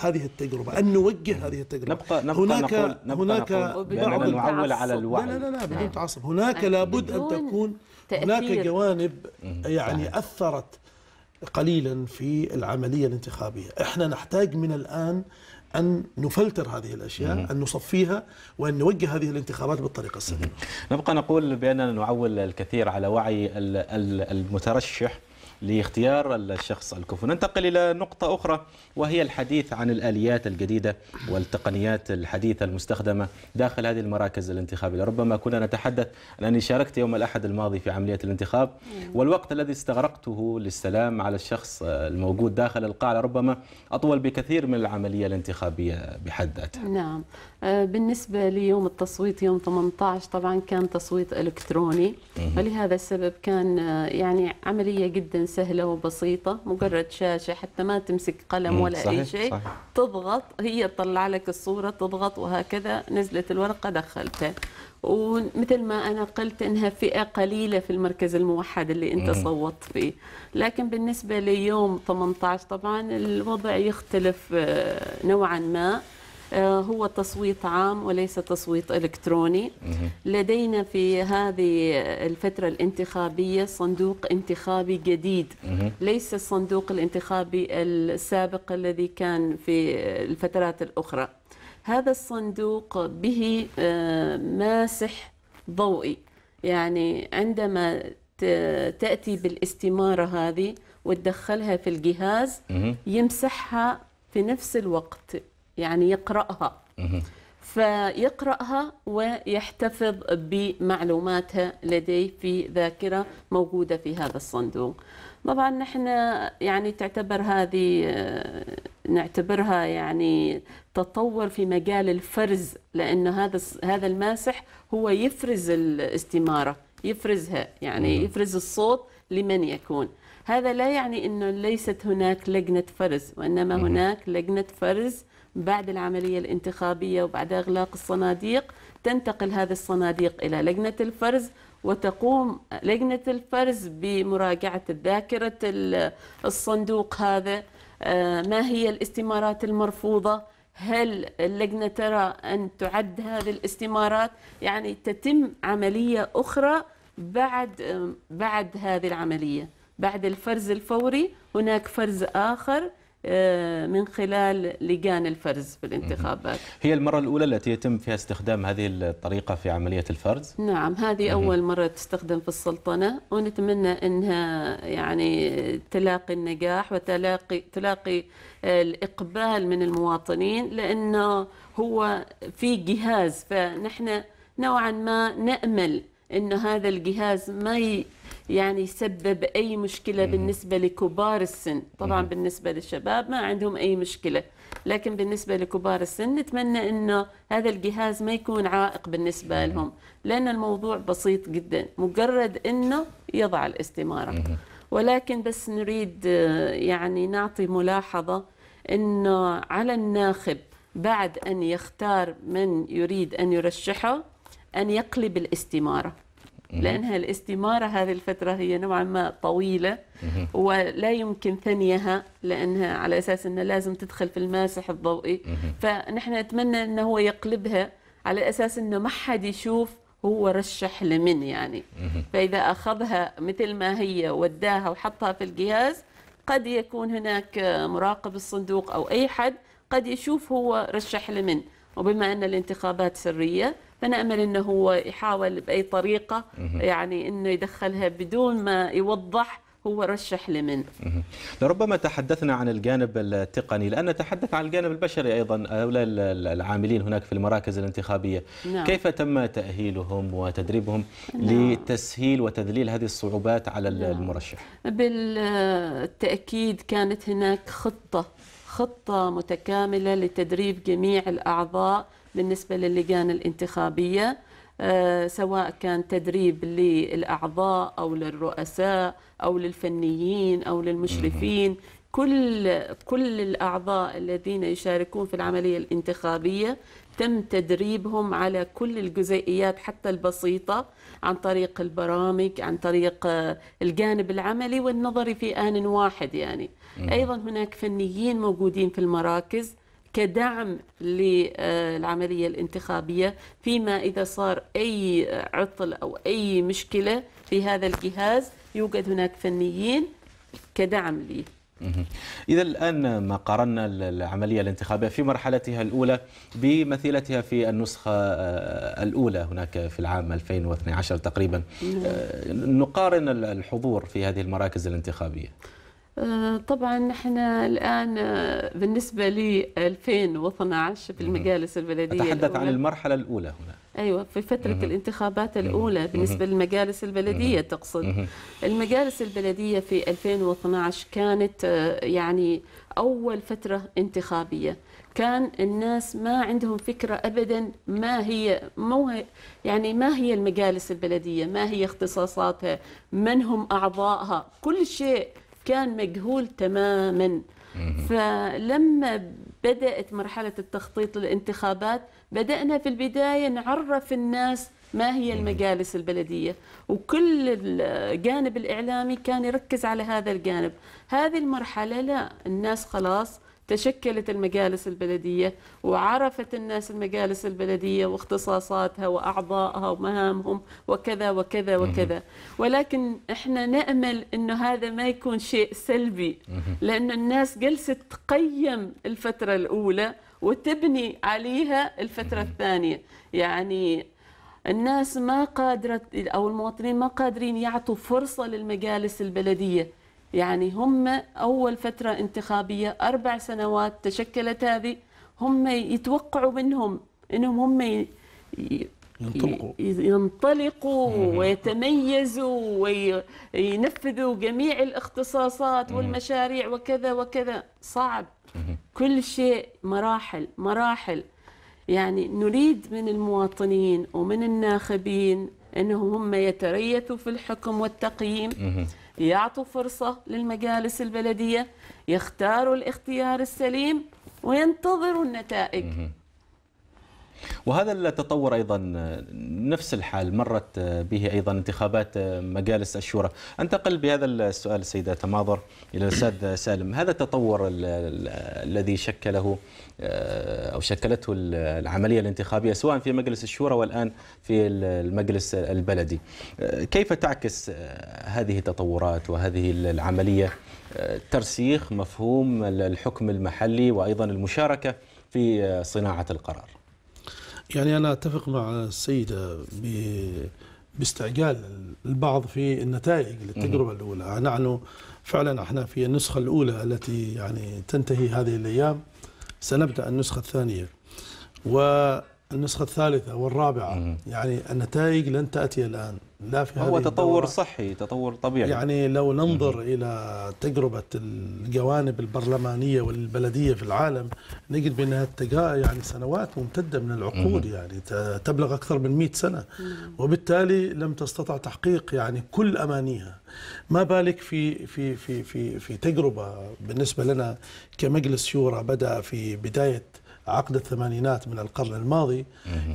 هذه التجربة أن نوجه هذه التجربة نبقى نبقى هناك نقول نبقى هناك نقول نعول على الوعي لا لا لا بدون تعصب هناك لابد أن تكون هناك جوانب يعني أثرت قليلا في العملية الانتخابية احنا نحتاج من الآن أن نفلتر هذه الأشياء مم. أن نصفيها وأن نوجه هذه الانتخابات بالطريقة السليمة نبقى نقول بأننا نعول الكثير على وعي المترشح لاختيار الشخص الكفو ننتقل إلى نقطة أخرى وهي الحديث عن الآليات الجديدة والتقنيات الحديثة المستخدمة داخل هذه المراكز الانتخابية ربما كنا نتحدث أنني شاركت يوم الأحد الماضي في عملية الانتخاب والوقت الذي استغرقته للسلام على الشخص الموجود داخل القاعة ربما أطول بكثير من العملية الانتخابية بحد ذاتها نعم آه، بالنسبة ليوم التصويت يوم 18 طبعا كان تصويت إلكتروني ولهذا السبب كان آه، يعني عملية جدا سهلة وبسيطة مجرد شاشة حتى ما تمسك قلم ولا صحيح أي شيء صحيح. تضغط هي تطلع لك الصورة تضغط وهكذا نزلت الورقة دخلتها ومثل ما أنا قلت أنها فئة قليلة في المركز الموحد اللي أنت صوتت فيه لكن بالنسبة ليوم 18 طبعا الوضع يختلف آه، نوعا ما آه، هو تصويت عام وليس تصويت إلكتروني لدينا في هذه الفترة الانتخابية صندوق انتخابي جديد ليس الصندوق الانتخابي السابق الذي كان في الفترات الأخرى هذا الصندوق به آه، ماسح ضوئي يعني عندما تأتي بالاستمارة هذه وتدخلها في الجهاز يمسحها في نفس الوقت يعني يقرأها فيقرأها ويحتفظ بمعلوماتها لديه في ذاكرة موجودة في هذا الصندوق طبعا نحن يعني تعتبر هذه نعتبرها يعني تطور في مجال الفرز لأن هذا هذا الماسح هو يفرز الاستمارة يفرزها يعني يفرز الصوت لمن يكون هذا لا يعني أنه ليست هناك لجنة فرز وإنما هناك لجنة فرز بعد العملية الانتخابية وبعد إغلاق الصناديق تنتقل هذه الصناديق إلى لجنة الفرز وتقوم لجنة الفرز بمراجعة ذاكرة الصندوق هذا آه، ما هي الاستمارات المرفوضة هل اللجنة ترى أن تعد هذه الاستمارات يعني تتم عملية أخرى بعد آه، بعد هذه العملية بعد الفرز الفوري هناك فرز آخر آه، من خلال لجان الفرز في الانتخابات هي المرة الأولى التي يتم فيها استخدام هذه الطريقة في عملية الفرز؟ نعم هذه أول مرة تستخدم في السلطنة ونتمنى أنها يعني تلاقي النجاح وتلاقي تلاقي آه، الإقبال من المواطنين لأنه هو في جهاز فنحن نوعا ما نأمل أن هذا الجهاز ما يعني يسبب أي مشكلة بالنسبة لكبار السن طبعا بالنسبة للشباب ما عندهم أي مشكلة لكن بالنسبة لكبار السن نتمنى أنه هذا الجهاز ما يكون عائق بالنسبة لهم لأن الموضوع بسيط جدا مجرد أنه يضع الاستمارة ولكن بس نريد آه، يعني نعطي ملاحظة أنه على الناخب بعد أن يختار من يريد أن يرشحه أن يقلب الاستمارة لأنها الاستمارة هذه الفترة هي نوعا ما طويلة ولا يمكن ثنيها لأنها على أساس أنها لازم تدخل في الماسح الضوئي فنحن نتمنى أنه هو يقلبها على أساس أنه ما حد يشوف هو رشح لمن يعني فإذا أخذها مثل ما هي وداها وحطها في الجهاز قد يكون هناك مراقب الصندوق أو أي حد قد يشوف هو رشح لمن وبما أن الانتخابات سرية فأنا أمل أنه هو يحاول بأي طريقة يعني أنه يدخلها بدون ما يوضح هو رشح لمن لربما تحدثنا عن الجانب التقني لأن نتحدث عن الجانب البشري أيضا هؤلاء العاملين هناك في المراكز الانتخابية نعم. كيف تم تأهيلهم وتدريبهم نعم. لتسهيل وتذليل هذه الصعوبات على نعم. المرشح بالتأكيد كانت هناك خطة خطة متكاملة لتدريب جميع الأعضاء بالنسبة للجان الانتخابية آه، سواء كان تدريب للأعضاء أو للرؤساء أو للفنيين أو للمشرفين كل كل الأعضاء الذين يشاركون في العملية الانتخابية تم تدريبهم على كل الجزئيات حتى البسيطة عن طريق البرامج عن طريق آه، الجانب العملي والنظري في آن واحد يعني أيضا هناك فنيين موجودين في المراكز كدعم للعملية آه، الانتخابية فيما إذا صار أي عطل أو أي مشكلة في هذا الجهاز يوجد هناك فنيين كدعم لي إذا الآن ما قارنا العملية الانتخابية في مرحلتها الأولى بمثيلتها في النسخة آه، الأولى هناك في العام 2012 تقريبا آه، نقارن الحضور في هذه المراكز الانتخابية آه، طبعا نحن الان آه، بالنسبه ل 2012 في المجالس البلديه تحدث عن المرحله الاولى هنا ايوه في فتره مم. الانتخابات الاولى بالنسبه للمجالس البلديه مم. تقصد مم. المجالس البلديه في 2012 كانت آه، يعني اول فتره انتخابيه كان الناس ما عندهم فكرة أبدا ما هي مو يعني ما هي المجالس البلدية ما هي اختصاصاتها من هم أعضائها كل شيء كان مجهول تماما فلما بدأت مرحلة التخطيط للانتخابات بدأنا في البداية نعرف الناس ما هي المجالس البلدية وكل الجانب الإعلامي كان يركز على هذا الجانب هذه المرحلة لا الناس خلاص تشكلت المجالس البلدية وعرفت الناس المجالس البلدية واختصاصاتها وأعضائها ومهامهم وكذا وكذا وكذا ولكن احنا نأمل أنه هذا ما يكون شيء سلبي لأن الناس جلست تقيم الفترة الأولى وتبني عليها الفترة الثانية يعني الناس ما قادرة أو المواطنين ما قادرين يعطوا فرصة للمجالس البلدية يعني هم أول فترة انتخابية أربع سنوات تشكلت هذه هم يتوقعوا منهم أنهم هم ينطلقوا ينطلقوا ويتميزوا وينفذوا جميع الاختصاصات والمشاريع وكذا وكذا صعب كل شيء مراحل مراحل يعني نريد من المواطنين ومن الناخبين انهم هم يتريثوا في الحكم والتقييم يعطوا فرصة للمجالس البلدية يختاروا الاختيار السليم وينتظروا النتائج وهذا التطور ايضا نفس الحال مرت به ايضا انتخابات مجالس الشورى انتقل بهذا السؤال سيده تماضر الى الاستاذ سالم هذا التطور الذي شكله او شكلته العمليه الانتخابيه سواء في مجلس الشورى والان في المجلس البلدي كيف تعكس هذه التطورات وهذه العمليه ترسيخ مفهوم الحكم المحلي وايضا المشاركه في صناعه القرار يعني أنا أتفق مع السيدة باستعجال البعض في النتائج للتجربة الأولى نحن فعلا احنا في النسخة الأولى التي يعني تنتهي هذه الأيام سنبدأ النسخة الثانية والنسخة الثالثة والرابعة يعني النتائج لن تأتي الآن لا في هو تطور صحي تطور طبيعي يعني لو ننظر إلى تجربة الجوانب البرلمانية والبلدية في العالم نجد بأنها يعني سنوات ممتدة من العقود يعني تبلغ أكثر من 100 سنة وبالتالي لم تستطع تحقيق يعني كل أمانيها ما بالك في في في في في تجربة بالنسبة لنا كمجلس شورى بدأ في بداية عقد الثمانينات من القرن الماضي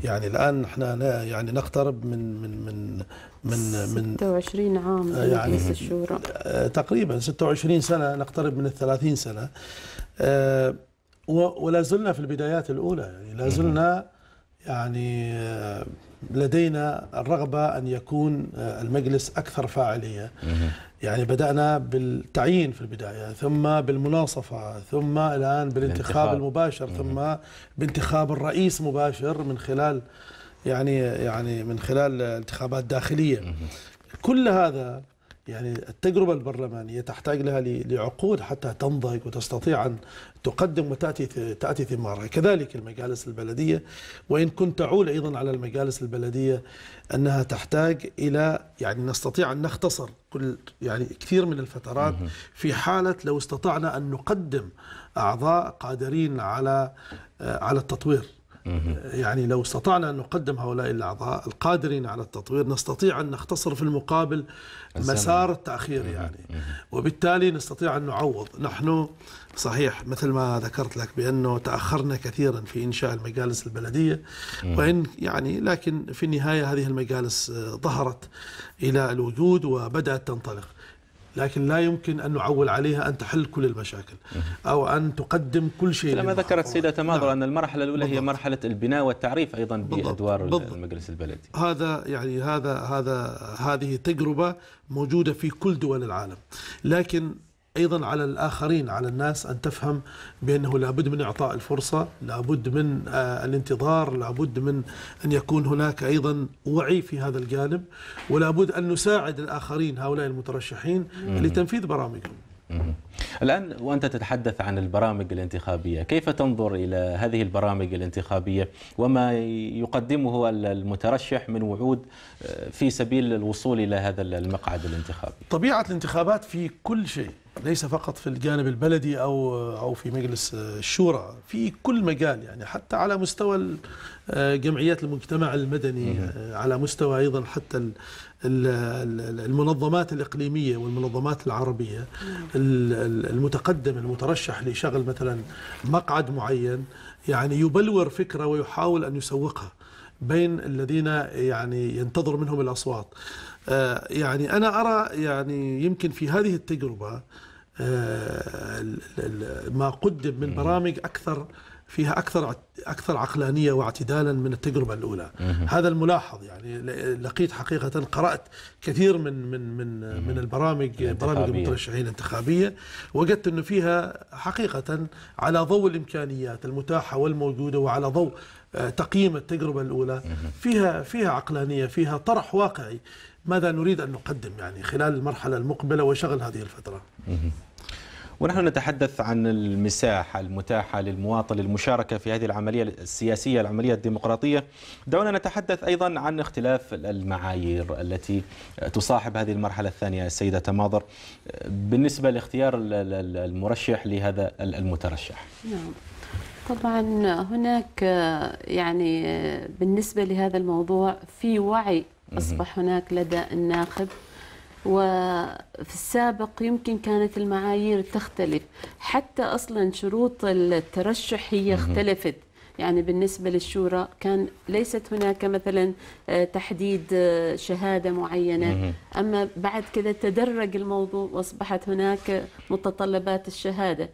يعني الان احنا يعني نقترب من من من من من 26 عام آه، يعني مجلس الشورى آه، تقريبا 26 سنه نقترب من ال 30 سنه آه، ولا زلنا في البدايات الاولى يعني لا زلنا يعني لدينا الرغبه ان يكون المجلس اكثر فاعليه يعني بدأنا بالتعيين في البداية ثم بالمناصفة ثم الآن بالانتخاب المباشر ثم بانتخاب الرئيس مباشر من خلال يعني يعني من خلال انتخابات داخليه كل هذا يعني التجربة البرلمانية تحتاج لها لعقود حتى تنضج وتستطيع أن تقدم وتأتي تأتي ثمارها كذلك المجالس البلدية وإن كنت أعول أيضا على المجالس البلدية أنها تحتاج إلى يعني نستطيع أن نختصر كل يعني كثير من الفترات في حالة لو استطعنا أن نقدم أعضاء قادرين على آه، على التطوير يعني لو استطعنا أن نقدم هؤلاء الأعضاء القادرين على التطوير نستطيع أن نختصر في المقابل مسار التأخير يعني وبالتالي نستطيع أن نعوض نحن صحيح مثل ما ذكرت لك بأنه تأخرنا كثيرا في إنشاء المجالس البلدية وإن يعني لكن في النهاية هذه المجالس ظهرت إلى الوجود وبدأت تنطلق لكن لا يمكن أن نعول عليها أن تحل كل المشاكل أو أن تقدم كل شيء كما ذكرت سيدة تماضر نعم. أن المرحلة الأولى بالضبط. هي مرحلة البناء والتعريف أيضا بأدوار بالضبط. المجلس البلدي هذا يعني هذا هذا هذه تجربة موجودة في كل دول العالم لكن ايضا على الاخرين على الناس ان تفهم بانه لابد من اعطاء الفرصه، لابد من آه، الانتظار، لابد من ان يكون هناك ايضا وعي في هذا الجانب، ولابد ان نساعد الاخرين هؤلاء المترشحين لتنفيذ برامجهم. الآن وأنت تتحدث عن البرامج الانتخابية كيف تنظر إلى هذه البرامج الانتخابية وما يقدمه المترشح من وعود آه، في سبيل الوصول إلى هذا المقعد الانتخابي طبيعة الانتخابات في كل شيء ليس فقط في الجانب البلدي أو أو في مجلس الشورى في كل مجال يعني حتى على مستوى آه، جمعيات المجتمع المدني آه، على مستوى أيضا حتى المنظمات الإقليمية والمنظمات العربية المتقدم المترشح لشغل مثلا مقعد معين يعني يبلور فكرة ويحاول أن يسوقها بين الذين يعني ينتظر منهم الأصوات آه، يعني أنا أرى يعني يمكن في هذه التجربة آه، ما قدم من برامج أكثر فيها اكثر اكثر عقلانيه واعتدالا من التجربه الاولى هذا الملاحظ يعني لقيت حقيقه قرات كثير من من من من البرامج برامج المترشحين الانتخابيه وجدت انه فيها حقيقه على ضوء الامكانيات المتاحه والموجوده وعلى ضوء آه، تقييم التجربه الاولى فيها فيها عقلانيه فيها طرح واقعي ماذا نريد ان نقدم يعني خلال المرحله المقبله وشغل هذه الفتره ونحن نتحدث عن المساحة المتاحة للمواطن للمشاركة في هذه العملية السياسية العملية الديمقراطية دعونا نتحدث أيضا عن اختلاف المعايير التي تصاحب هذه المرحلة الثانية السيدة تماضر بالنسبة لاختيار المرشح لهذا المترشح نعم طبعا هناك يعني بالنسبة لهذا الموضوع في وعي أصبح هناك لدى الناخب وفي السابق يمكن كانت المعايير تختلف حتى أصلا شروط الترشح هي اختلفت يعني بالنسبة للشورى كان ليست هناك مثلا آه، تحديد آه، شهادة معينة أما بعد كذا تدرج الموضوع وأصبحت هناك متطلبات الشهادة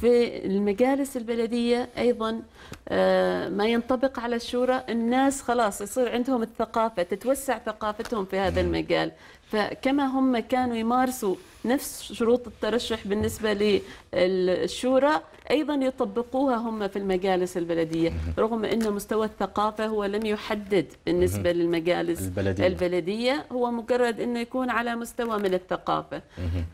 في المجالس البلدية أيضا آه، ما ينطبق على الشورى الناس خلاص يصير عندهم الثقافة تتوسع ثقافتهم في هذا المجال فكما هم كانوا يمارسوا نفس شروط الترشح بالنسبة للشورى أيضا يطبقوها هم في المجالس البلدية رغم أن مستوى الثقافة هو لم يحدد بالنسبة للمجالس البلدية, البلدية هو مجرد أنه يكون على مستوى من الثقافة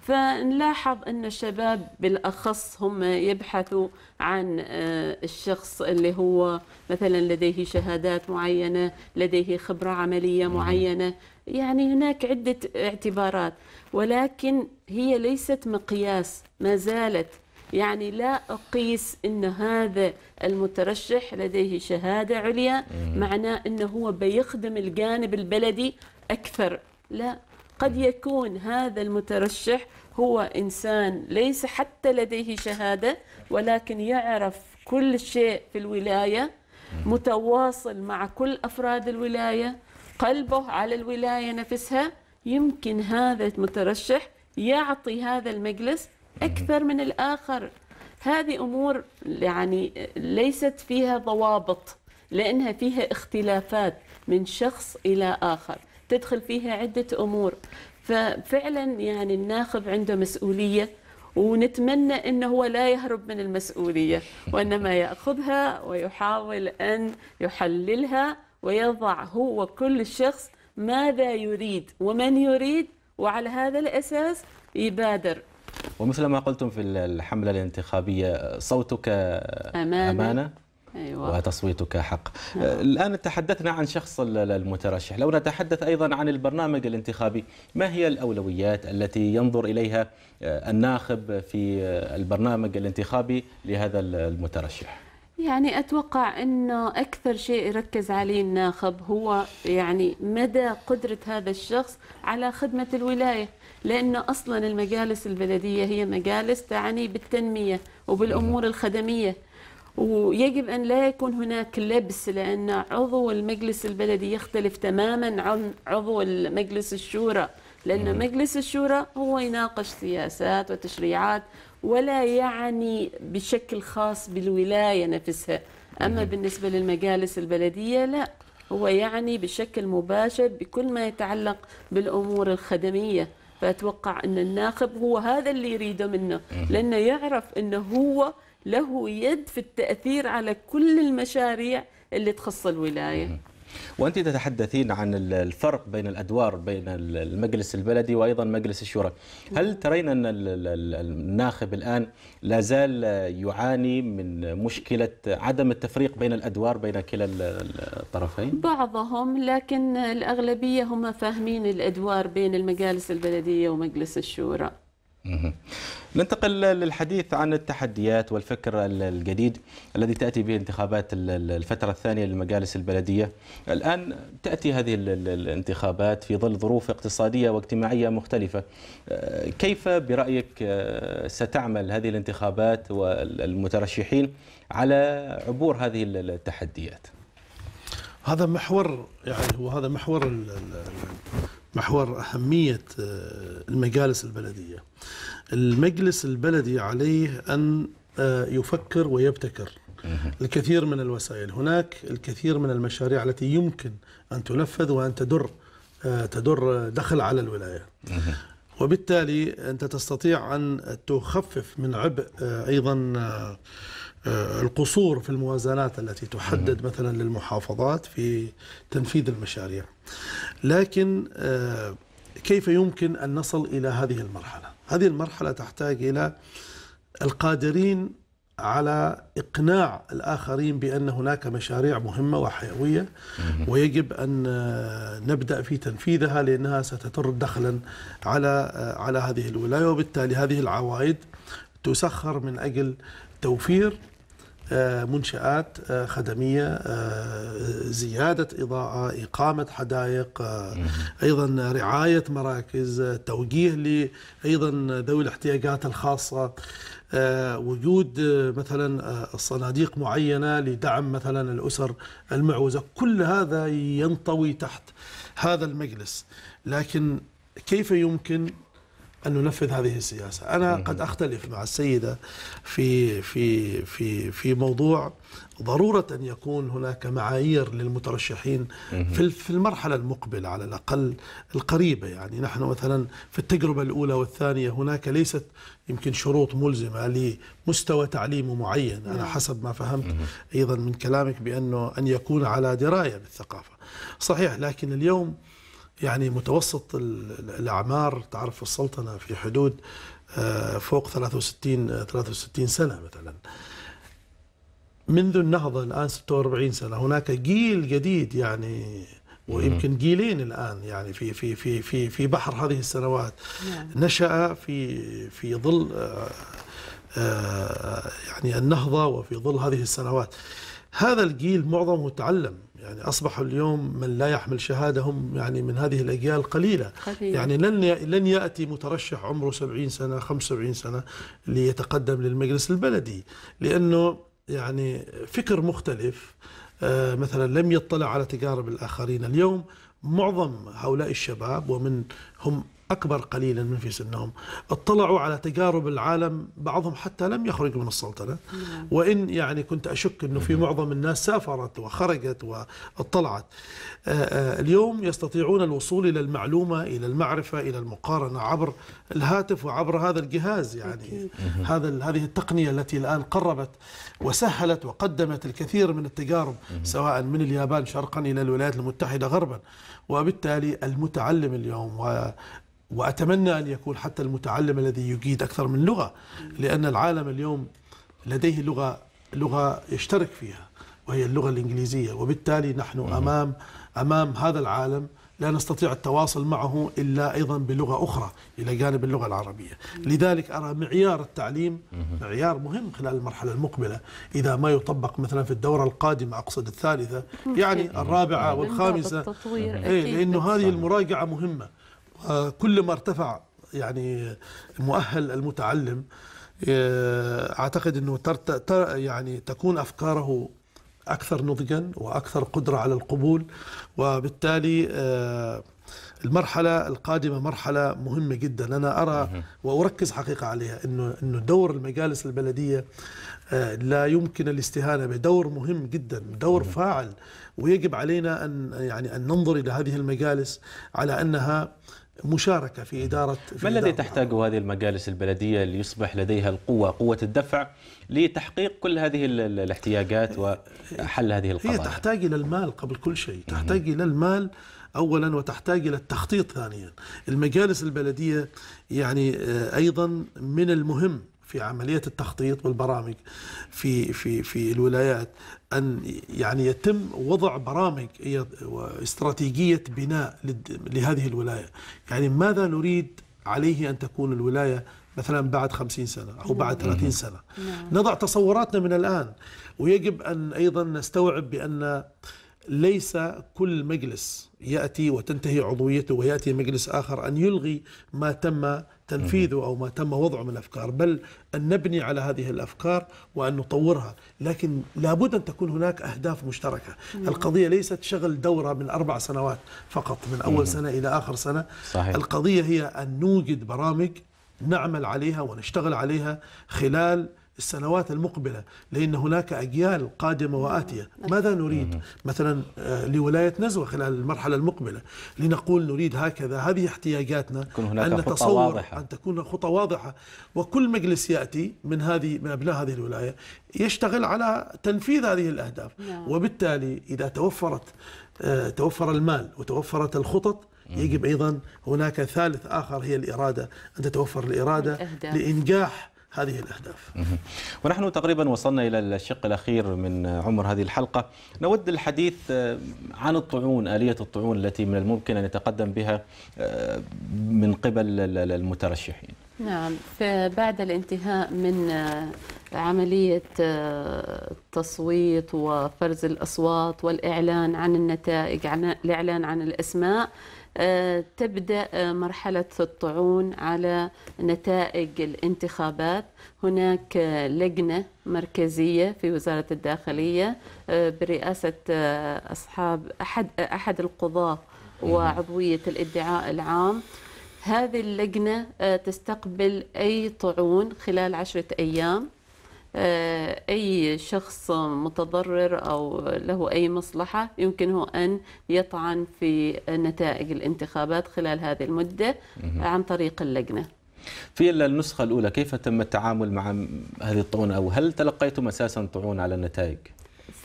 فنلاحظ أن الشباب بالأخص هم يبحثوا عن آه، الشخص اللي هو مثلا لديه شهادات معينة لديه خبرة عملية معينة يعني هناك عدة اعتبارات ولكن هي ليست مقياس ما زالت يعني لا أقيس أن هذا المترشح لديه شهادة عليا معناه أنه هو بيخدم الجانب البلدي أكثر لا قد يكون هذا المترشح هو إنسان ليس حتى لديه شهادة ولكن يعرف كل شيء في الولاية متواصل مع كل أفراد الولاية قلبه على الولاية نفسها يمكن هذا المترشح يعطي هذا المجلس أكثر من الآخر هذه أمور يعني ليست فيها ضوابط لأنها فيها اختلافات من شخص إلى آخر تدخل فيها عدة أمور ففعلا يعني الناخب عنده مسؤولية ونتمنى أنه هو لا يهرب من المسؤولية وإنما يأخذها ويحاول أن يحللها ويضع هو كل شخص ماذا يريد ومن يريد وعلى هذا الأساس يبادر ومثل ما قلتم في الحملة الانتخابية صوتك أمانة, أمانة أيوة. وتصويتك حق نعم. الآن تحدثنا عن شخص المترشح لو نتحدث أيضا عن البرنامج الانتخابي ما هي الأولويات التي ينظر إليها آه، الناخب في آه، البرنامج الانتخابي لهذا المترشح يعني أتوقع أنه أكثر شيء يركز عليه الناخب هو يعني مدى قدرة هذا الشخص على خدمة الولاية لأنه أصلا المجالس البلدية هي مجالس تعني بالتنمية وبالأمور الخدمية ويجب أن لا يكون هناك لبس لأن عضو المجلس البلدي يختلف تماما عن عضو مجلس الشورى لأن مجلس الشورى هو يناقش سياسات وتشريعات ولا يعني بشكل خاص بالولاية نفسها أما بالنسبة للمجالس البلدية لا هو يعني بشكل مباشر بكل ما يتعلق بالأمور الخدمية فأتوقع أن الناخب هو هذا اللي يريده منه لأنه يعرف أنه هو له يد في التأثير على كل المشاريع اللي تخص الولاية وأنت تتحدثين عن الفرق بين الأدوار بين المجلس البلدي وأيضا مجلس الشورى هل ترين أن الناخب الآن لا زال يعاني من مشكلة عدم التفريق بين الأدوار بين كلا الطرفين؟ بعضهم لكن الأغلبية هم فاهمين الأدوار بين المجالس البلدية ومجلس الشورى ننتقل للحديث عن التحديات والفكر الجديد الذي تأتي به انتخابات الفترة الثانية للمجالس البلدية الآن تأتي هذه الانتخابات في ظل ظروف اقتصادية واجتماعية مختلفة آه، كيف برأيك آه، ستعمل هذه الانتخابات والمترشحين على عبور هذه التحديات هذا محور يعني هو هذا محور محور أهمية آه، المجالس البلدية المجلس البلدي عليه أن آه، يفكر ويبتكر الكثير من الوسائل هناك الكثير من المشاريع التي يمكن أن تنفذ وأن تدر آه، تدر دخل على الولاية وبالتالي أنت تستطيع أن تخفف من عبء أيضا آه، القصور في الموازنات التي تحدد مثلا للمحافظات في تنفيذ المشاريع لكن آه، كيف يمكن أن نصل إلى هذه المرحلة هذه المرحلة تحتاج إلى القادرين على إقناع الآخرين بأن هناك مشاريع مهمة وحيوية ويجب أن آه، نبدأ في تنفيذها لأنها ستتر دخلا على على هذه الولاية وبالتالي هذه العوائد تسخر من أجل توفير آه، منشآت آه، خدمية آه، زيادة إضاءة إقامة حدائق أيضا رعاية مراكز توجيه لأيضا أيضا ذوي الاحتياجات الخاصة وجود مثلا صناديق معينة لدعم مثلا الأسر المعوزة كل هذا ينطوي تحت هذا المجلس لكن كيف يمكن أن ننفذ هذه السياسة أنا قد أختلف مع السيدة في, في, في, في موضوع ضرورة أن يكون هناك معايير للمترشحين في في المرحلة المقبلة على الأقل القريبة يعني نحن مثلا في التجربة الأولى والثانية هناك ليست يمكن شروط ملزمة لمستوى تعليمي معين أنا نعم. حسب ما فهمت أيضا من كلامك بأنه أن يكون على دراية بالثقافة صحيح لكن اليوم يعني متوسط الأعمار تعرف السلطنة في حدود آه، فوق 63 63 سنة مثلا منذ النهضة الآن 46 سنة هناك جيل جديد يعني ويمكن جيلين الان يعني في في في في في بحر هذه السنوات نعم. نشا في في ظل آه، آه، يعني النهضه وفي ظل هذه السنوات هذا الجيل معظمه تعلم يعني اصبحوا اليوم من لا يحمل شهاده هم يعني من هذه الاجيال قليله قليلة. يعني لن لن ياتي مترشح عمره 70 سنه 75 سنه ليتقدم للمجلس البلدي لانه يعني فكر مختلف آه، مثلا لم يطلع على تجارب الاخرين اليوم معظم هؤلاء الشباب ومن هم أكبر قليلا من في سنهم اطلعوا على تجارب العالم بعضهم حتى لم يخرج من السلطنة نعم. وإن يعني كنت أشك أنه في معظم الناس سافرت وخرجت واطلعت آه، آه، اليوم يستطيعون الوصول إلى المعلومة إلى المعرفة إلى المقارنة عبر الهاتف وعبر هذا الجهاز يعني هذا هذه التقنية التي الآن قربت وسهلت وقدمت الكثير من التجارب سواء من اليابان شرقا إلى الولايات المتحدة غربا وبالتالي المتعلم اليوم وأتمنى أن يكون حتى المتعلم الذي يجيد أكثر من لغة لأن العالم اليوم لديه لغة لغة يشترك فيها وهي اللغة الإنجليزية وبالتالي نحن أمام أمام هذا العالم لا نستطيع التواصل معه إلا أيضا بلغة أخرى إلى جانب اللغة العربية لذلك أرى معيار التعليم معيار مهم خلال المرحلة المقبلة إذا ما يطبق مثلا في الدورة القادمة أقصد الثالثة يعني الرابعة والخامسة إيه لأنه هذه المراجعة مهمة كل ما ارتفع يعني مؤهل المتعلم آه، اعتقد انه يعني تكون افكاره اكثر نضجا واكثر قدره على القبول وبالتالي آه، المرحله القادمه مرحله مهمه جدا انا ارى واركز حقيقه عليها انه انه دور المجالس البلديه آه، لا يمكن الاستهانه بدور مهم جدا دور فاعل ويجب علينا ان يعني ان ننظر الى هذه المجالس على انها مشاركة في إدارة في ما الذي تحتاجه هذه المجالس البلدية ليصبح لديها القوة قوة الدفع لتحقيق كل هذه الاحتياجات وحل هذه القضايا هي تحتاج إلى المال قبل كل شيء تحتاج إلى المال اولا وتحتاج الى التخطيط ثانيا المجالس البلديه يعني آه، ايضا من المهم في عمليه التخطيط والبرامج في في في الولايات ان يعني يتم وضع برامج واستراتيجيه بناء لهذه الولايه، يعني ماذا نريد عليه ان تكون الولايه مثلا بعد خمسين سنة أو بعد ثلاثين سنة نعم. نضع تصوراتنا من الآن ويجب أن أيضا نستوعب بأن ليس كل مجلس ياتي وتنتهي عضويته وياتي مجلس اخر ان يلغي ما تم تنفيذه او ما تم وضعه من افكار بل ان نبني على هذه الافكار وان نطورها لكن لابد ان تكون هناك اهداف مشتركه نعم. القضيه ليست شغل دوره من اربع سنوات فقط من اول نعم. سنه الى اخر سنه صحيح. القضيه هي ان نوجد برامج نعمل عليها ونشتغل عليها خلال السنوات المقبلة لأن هناك أجيال قادمة وآتية نعم. ماذا نريد مثلا آه، لولاية نزوة خلال المرحلة المقبلة لنقول نريد هكذا هذه احتياجاتنا أن نتصور واضحة. أن تكون خطة واضحة وكل مجلس يأتي من هذه من أبناء هذه الولاية يشتغل على تنفيذ هذه الأهداف نعم. وبالتالي إذا توفرت آه، توفر المال وتوفرت الخطط يجب أيضا هناك ثالث آخر هي الإرادة أن تتوفر الإرادة لإنجاح هذه الأهداف ونحن تقريبا وصلنا إلى الشق الأخير من عمر هذه الحلقة نود الحديث آه، عن الطعون آلية الطعون التي من الممكن أن يتقدم بها آه، من قبل المترشحين نعم بعد الانتهاء من آه، عملية التصويت وفرز الأصوات والإعلان عن النتائج عن الإعلان عن الأسماء آه، تبدأ آه، مرحلة الطعون على نتائج الانتخابات هناك آه، لجنة مركزية في وزارة الداخلية برئاسة أصحاب أحد, أحد القضاة وعضوية الادعاء العام هذه اللجنة تستقبل أي طعون خلال عشرة أيام آه، أي شخص متضرر أو له أي مصلحة يمكنه أن يطعن في نتائج الانتخابات خلال هذه المدة عن طريق اللجنة في النسخة الأولى كيف تم التعامل مع هذه الطعون أو هل تلقيتم أساسا طعون على النتائج؟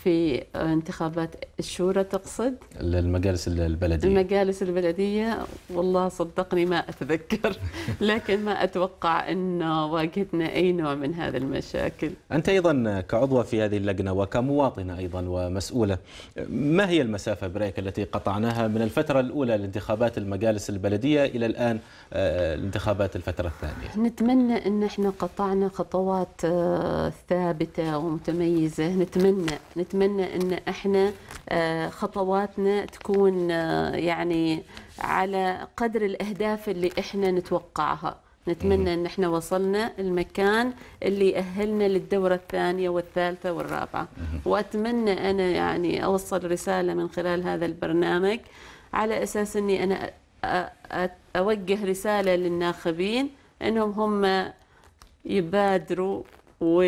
في آه، انتخابات الشورى تقصد؟ المجالس البلدية المجالس البلدية والله صدقني ما أتذكر لكن ما أتوقع أن واجهتنا أي نوع من هذه المشاكل أنت أيضا كعضوة في هذه اللجنة وكمواطنة أيضا ومسؤولة ما هي المسافة برأيك التي قطعناها من الفترة الأولى لانتخابات المجالس البلدية إلى الآن آه، انتخابات الفترة الثانية نتمنى أن احنا قطعنا خطوات آه، ثابتة ومتميزة نتمنى نتمنى ان احنا آه، خطواتنا تكون آه، يعني على قدر الاهداف اللي احنا نتوقعها نتمنى ان احنا وصلنا المكان اللي اهلنا للدوره الثانيه والثالثه والرابعه واتمنى انا يعني اوصل رساله من خلال هذا البرنامج على اساس اني انا اوجه رساله للناخبين انهم هم يبادروا و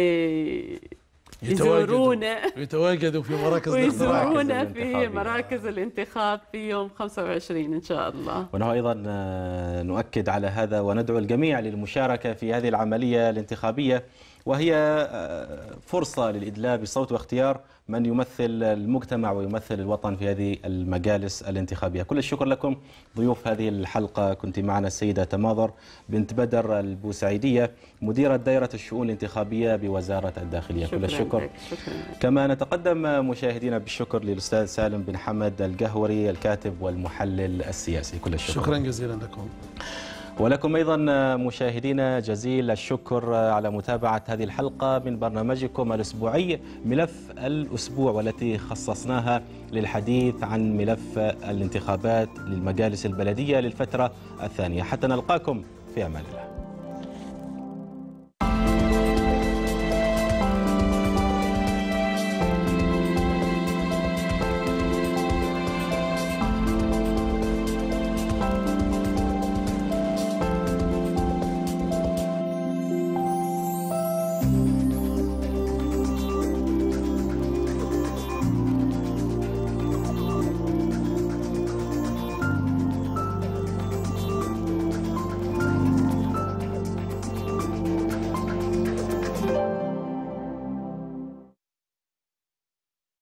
يزورونا يتواجدوا في مراكز ويزورونا في مراكز الانتخاب في يوم 25 إن شاء الله ونحن أيضا آه، نؤكد على هذا وندعو الجميع للمشاركة في هذه العملية الانتخابية وهي آه، فرصة للإدلاء بالصوت واختيار من يمثل المجتمع ويمثل الوطن في هذه المجالس الانتخابية كل الشكر لكم ضيوف هذه الحلقة كنت معنا السيدة تماظر بنت بدر البوسعيدية مديرة دائرة الشؤون الانتخابية بوزارة الداخلية كل الشكر شكرا. كما نتقدم مشاهدينا بالشكر للأستاذ سالم بن حمد القهوري الكاتب والمحلل السياسي كل الشكر شكرا جزيلا لكم ولكم أيضا آه، مشاهدينا آه، جزيل الشكر آه، على متابعة هذه الحلقة من برنامجكم الأسبوعي ملف الأسبوع والتي خصصناها للحديث عن ملف الانتخابات للمجالس البلدية للفترة الثانية حتى نلقاكم في أمان الله